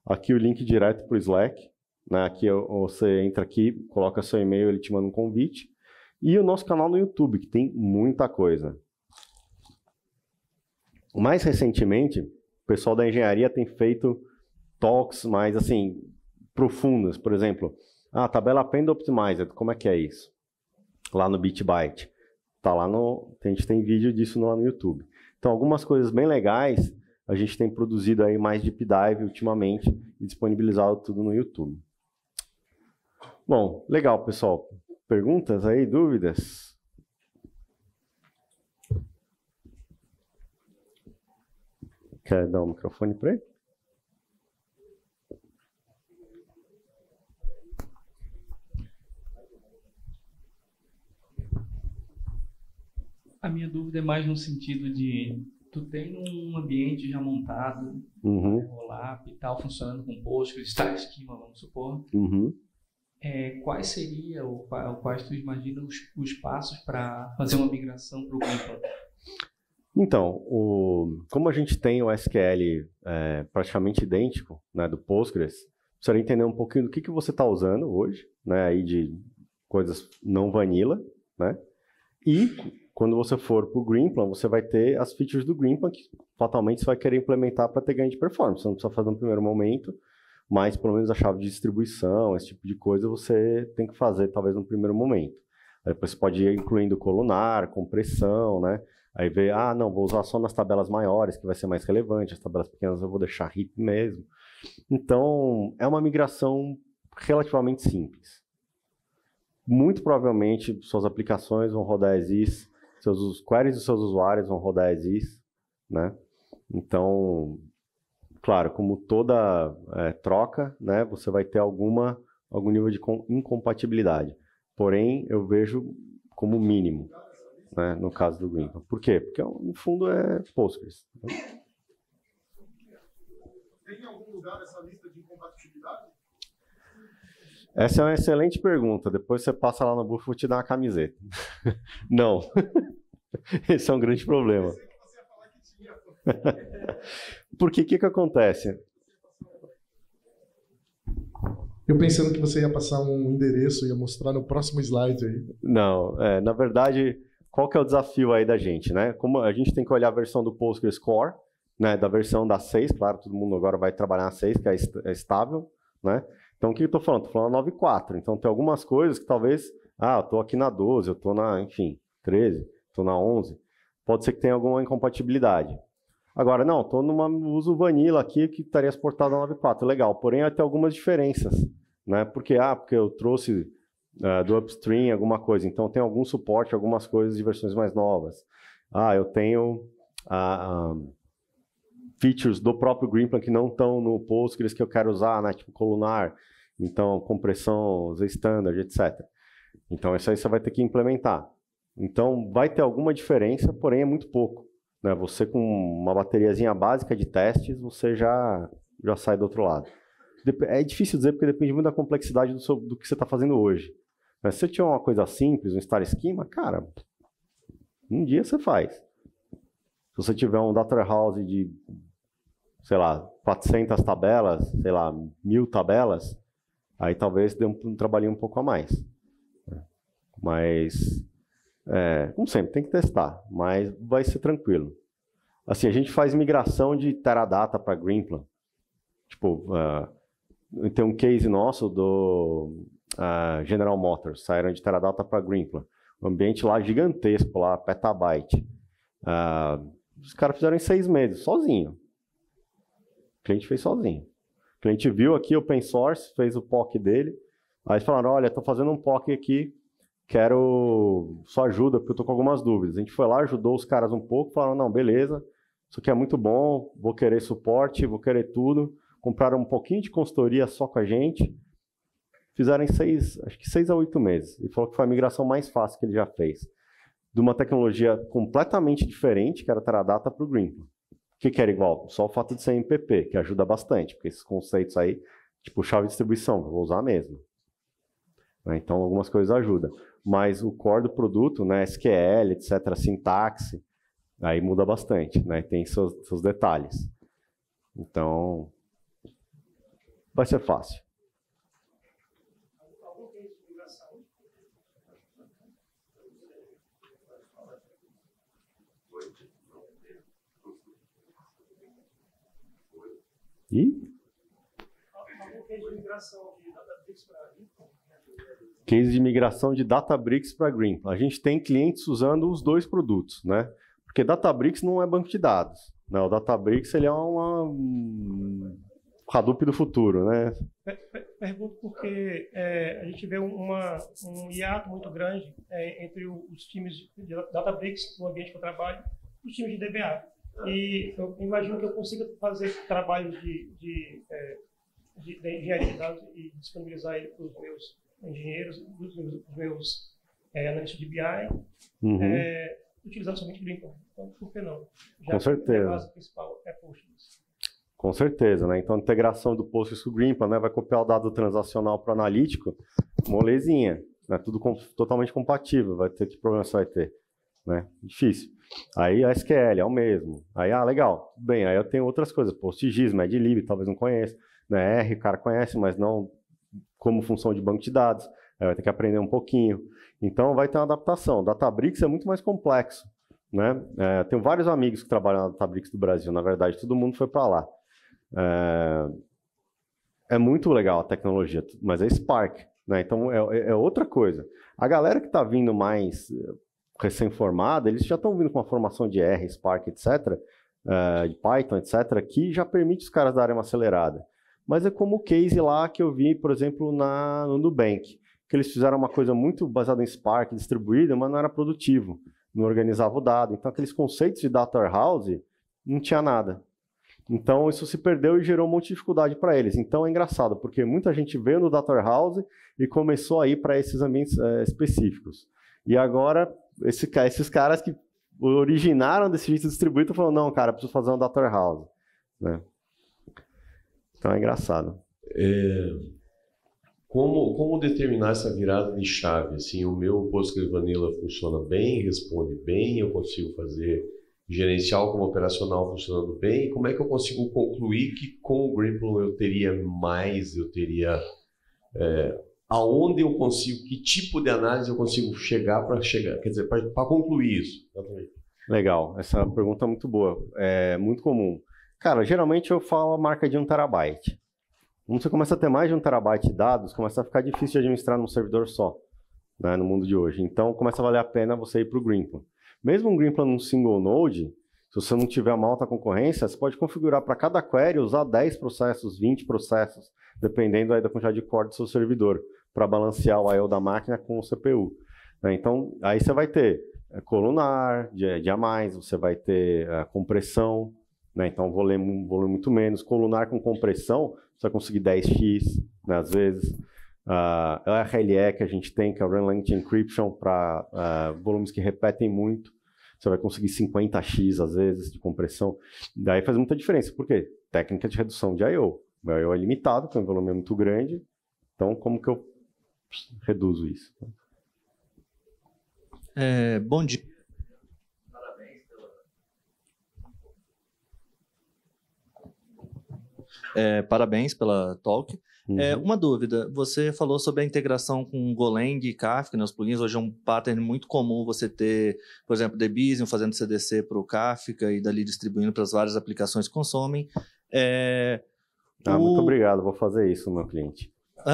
Aqui o link direto para o Slack. Né? Aqui você entra aqui, coloca seu e-mail, ele te manda um convite. E o nosso canal no YouTube, que tem muita coisa. Mais recentemente, o pessoal da engenharia tem feito talks mais assim profundas, por exemplo, ah, a tabela Pend Optimized, como é que é isso? Lá no BitByte. Tá lá no, a gente tem vídeo disso lá no YouTube. Então, algumas coisas bem legais a gente tem produzido aí mais deep dive ultimamente e disponibilizado tudo no YouTube. Bom, legal, pessoal. Perguntas aí, dúvidas? Quer dar o um microfone para ele? A minha dúvida é mais no sentido de tu tem um ambiente já montado, uhum. Né, OLAP e tal, funcionando com Postgres, está esquema, vamos supor. Uhum. É, quais seria ou quais tu imagina os, os passos para fazer uma migração para o Gimpa? Então, o, como a gente tem o SQL é, praticamente idêntico né, do Postgres, precisaria entender um pouquinho do que, que você está usando hoje, né, aí de coisas não vanilla, né, e quando você for para o Greenplan, você vai ter as features do Greenplan que fatalmente você vai querer implementar para ter ganho de performance. Você não precisa fazer no primeiro momento, mas pelo menos a chave de distribuição, esse tipo de coisa, você tem que fazer talvez no primeiro momento. Aí depois você pode ir incluindo colunar, compressão, né? Aí ver, ah, não, vou usar só nas tabelas maiores, que vai ser mais relevante, as tabelas pequenas eu vou deixar RIP mesmo. Então, é uma migração relativamente simples. Muito provavelmente suas aplicações vão rodar ESIS seus queries dos seus usuários vão rodar exis, né? Então, claro, como toda é, troca, né, você vai ter alguma algum nível de incompatibilidade. Porém, eu vejo como mínimo, né, no caso do Greenpan. Por quê? Porque no fundo é Postgres. Né? Tem algum lugar essa essa é uma excelente pergunta. Depois você passa lá no Bufo e te dá uma camiseta. Não. Esse é um grande problema. Porque o que, que acontece? Eu pensando que você ia passar um endereço e ia mostrar no próximo slide aí. Não, é, na verdade, qual que é o desafio aí da gente, né? Como a gente tem que olhar a versão do Postgres Core, né, da versão da 6, claro, todo mundo agora vai trabalhar na 6, que é, é estável, né? Então, o que eu estou falando? Estou falando a 9,4. Então, tem algumas coisas que talvez, ah, eu estou aqui na 12, eu estou na, enfim, 13, estou na 11. Pode ser que tenha alguma incompatibilidade. Agora, não, estou numa uso vanilla aqui que estaria exportado a 9,4. Legal, porém, vai ter algumas diferenças. Né? Porque, ah, porque eu trouxe uh, do upstream alguma coisa. Então, tem algum suporte, algumas coisas de versões mais novas. Ah, eu tenho uh, ah, um, ah, features do próprio Greenplan que não estão no Postgres que eu quero usar, né? Tipo, colunar. Então, compressão, standard, etc. Então, isso aí você vai ter que implementar. Então, vai ter alguma diferença, porém é muito pouco. Né? Você com uma bateriazinha básica de testes, você já, já sai do outro lado. É difícil dizer porque depende muito da complexidade do, seu, do que você está fazendo hoje. Se você tiver uma coisa simples, um star schema, cara, um dia você faz. Se você tiver um data house de, sei lá, 400 tabelas, sei lá, mil tabelas, Aí talvez dê um, um trabalhinho um pouco a mais. Né? Mas, é, como sempre, tem que testar, mas vai ser tranquilo. Assim, a gente faz migração de Teradata para Greenplan. Tipo, uh, tem um case nosso do uh, General Motors, saíram de Teradata para Greenplan. Um ambiente lá é gigantesco, lá, petabyte. Uh, os caras fizeram em seis meses, sozinho. O cliente fez sozinho. A cliente viu aqui open source, fez o POC dele, aí falaram, olha, estou fazendo um POC aqui, quero sua ajuda, porque eu estou com algumas dúvidas. A gente foi lá, ajudou os caras um pouco, falaram, não, beleza, isso aqui é muito bom, vou querer suporte, vou querer tudo. Compraram um pouquinho de consultoria só com a gente, fizeram em seis, acho que seis a oito meses, e falou que foi a migração mais fácil que ele já fez, de uma tecnologia completamente diferente, que era Teradata, para o Greenpool. O que, que era igual? Só o fato de ser MPP, que ajuda bastante, porque esses conceitos aí, tipo chave de distribuição, vou usar mesmo. Né, então, algumas coisas ajudam. Mas o core do produto, né, SQL, etc., sintaxe, aí muda bastante, né? Tem seus, seus detalhes. Então, vai ser fácil. E? 15 de migração de Databricks para Green. A gente tem clientes usando os dois produtos, né? Porque Databricks não é banco de dados. Né? O Databricks ele é uma Hadoop do futuro, né? Pergunto porque é, a gente vê uma, um hiato muito grande é, entre os times de Databricks, o ambiente que eu trabalho, e os times de DBA. E eu imagino que eu consiga fazer trabalho de, de, é, de, de engenharia de tá? dados e disponibilizar ele para os meus engenheiros, para os meus, os meus é, analistas de BI, é, uhum. é, utilizando somente Lincoln. Então, por que não? Já Com certeza. É a base principal é Postgres. Com certeza, né? Então a integração do Postgres com o Greenpa, né, vai copiar o dado transacional para o analítico, molezinha, né? Tudo com, totalmente compatível, vai ter que problema você vai ter, né? Difícil. Aí a SQL é o mesmo. Aí, ah, legal, tudo bem. Aí eu tenho outras coisas, PostGIS, MedLib, talvez não conheça. Né? R, o cara conhece, mas não como função de banco de dados. Aí vai ter que aprender um pouquinho. Então vai ter uma adaptação. Databricks é muito mais complexo. Né? É, tenho vários amigos que trabalham na Databricks do Brasil. Na verdade, todo mundo foi para lá. É, é muito legal a tecnologia, mas é Spark. Né? Então é, é, é outra coisa. A galera que está vindo mais recém-formada, eles já estão vindo com uma formação de R, Spark, etc., uh, eh, de Python, etc., que já permite os caras darem uma acelerada. Mas é como o case lá que eu vi, por exemplo, na, no Nubank, que eles fizeram uma coisa muito baseada em Spark, distribuída, mas não era produtivo, não organizava o dado. Então, aqueles conceitos de data warehouse não tinha nada. Então, isso se perdeu e gerou um monte de dificuldade para eles. Então, é engraçado, porque muita gente veio no data warehouse e começou a ir para esses ambientes é, específicos. E agora esse, esses caras que originaram desse jeito de distribuir estão falando, não, cara, preciso fazer um Dr. House. Né? Então é engraçado. É, como, como determinar essa virada de chave? Assim, o meu Postgres Vanilla funciona bem, responde bem, eu consigo fazer gerencial como operacional funcionando bem. Como é que eu consigo concluir que com o Greenpool eu teria mais, eu teria é, aonde eu consigo, que tipo de análise eu consigo chegar para chegar, quer dizer, para concluir isso. Legal, essa pergunta é muito boa, é muito comum. Cara, geralmente eu falo a marca de um terabyte. Quando você começa a ter mais de um terabyte de dados, começa a ficar difícil de administrar num servidor só, né, no mundo de hoje. Então, começa a valer a pena você ir para o Greenplan. Mesmo um Greenplan num single node, se você não tiver uma alta concorrência, você pode configurar para cada query usar 10 processos, 20 processos, dependendo aí da quantidade de core do seu servidor para balancear o I/O da máquina com o CPU. Né? Então, aí você vai ter eh, colunar de, eh, a mais, você vai ter eh, compressão, né? então volume, volume muito menos. Colunar com compressão, você vai conseguir 10x, né? às vezes. Uh, ah, é RLE que a gente tem, que é o Run Length Encryption, para uh, ah, volumes que repetem muito. Você vai conseguir 50x, às vezes, de compressão. Daí faz muita diferença. Por quê? Técnica de redução de I/O. o I/O é limitado, tem um volume muito grande. Então, como que eu reduzo isso. É, bom dia. É, parabéns pela talk. Uhum. É, uma dúvida, você falou sobre a integração com Golang e Kafka, né, os plugins, hoje é um pattern muito comum você ter, por exemplo, Debian fazendo CDC para o Kafka e dali distribuindo para as várias aplicações que consomem. É, ah, o... Muito obrigado, vou fazer isso no meu cliente.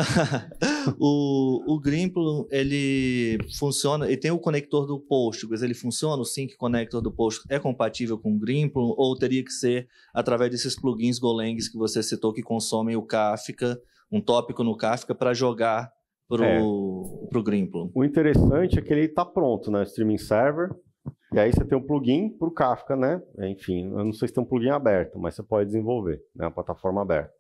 o, o Grimplum, ele funciona, ele tem o conector do Postgres, ele funciona, o sync connector do Postgres é compatível com o Grimplum ou teria que ser através desses plugins Golangs que você citou que consomem o Kafka, um tópico no Kafka para jogar para o é. Grimplum? O interessante é que ele está pronto, né? Streaming Server, e aí você tem um plugin para o Kafka, né? Enfim, eu não sei se tem um plugin aberto, mas você pode desenvolver, né? Uma plataforma aberta.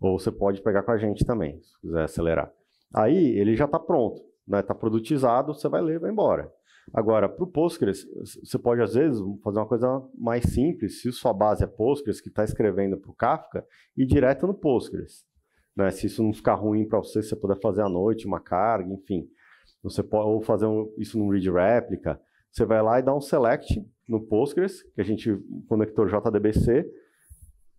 Ou você pode pegar com a gente também, se quiser acelerar. Aí ele já está pronto, está né? Tá produtizado, você vai ler e vai embora. Agora, para o Postgres, você pode, às vezes, fazer uma coisa mais simples, se sua base é Postgres, que está escrevendo para o Kafka, e direto no Postgres. Né? Se isso não ficar ruim para você, você puder fazer à noite uma carga, enfim. Você pode, ou fazer um, isso num read replica. Você vai lá e dá um select no Postgres, que a gente, conector JDBC.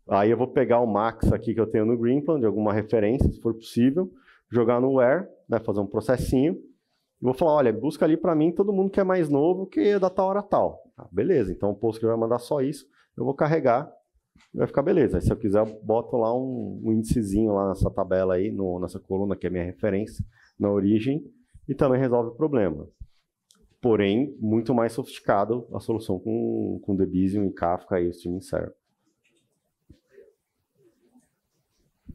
Aí eu vou pegar o max aqui que eu tenho no Greenplan, de alguma referência, se for possível jogar no where, né, fazer um processinho, e vou falar, olha, busca ali para mim todo mundo que é mais novo, que é da tal hora tal. Ah, beleza, então o Postgre vai mandar só isso, eu vou carregar, vai ficar beleza. Aí, se eu quiser, eu boto lá um, um índicezinho lá nessa tabela aí, no, nessa coluna que é minha referência, na origem, e também resolve o problema. Porém, muito mais sofisticado a solução com, com Debizium e Kafka e o Streaming Server.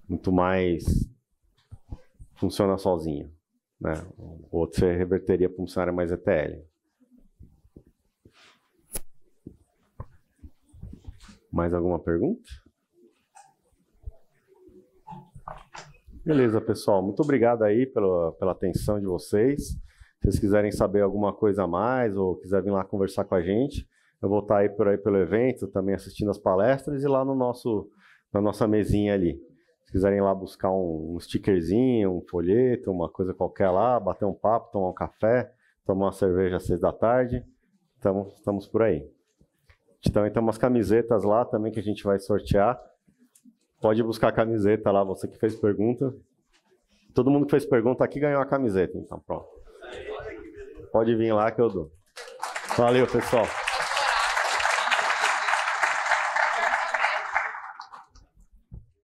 Muito mais funciona sozinho. Né? O outro você reverteria para um cenário mais ETL. Mais alguma pergunta? Beleza, pessoal. Muito obrigado aí pela, pela atenção de vocês. Se vocês quiserem saber alguma coisa a mais ou quiserem lá conversar com a gente, eu vou estar aí por aí pelo evento, também assistindo as palestras e lá no nosso, na nossa mesinha ali quiserem lá buscar um, um stickerzinho, um folheto, uma coisa qualquer lá, bater um papo, tomar um café, tomar uma cerveja às seis da tarde, tamo, estamos por aí. Também tem umas camisetas lá também que a gente vai sortear. Pode buscar a camiseta lá, você que fez pergunta. Todo mundo que fez pergunta aqui ganhou a camiseta, então pronto. Pode vir lá que eu dou. Valeu, pessoal.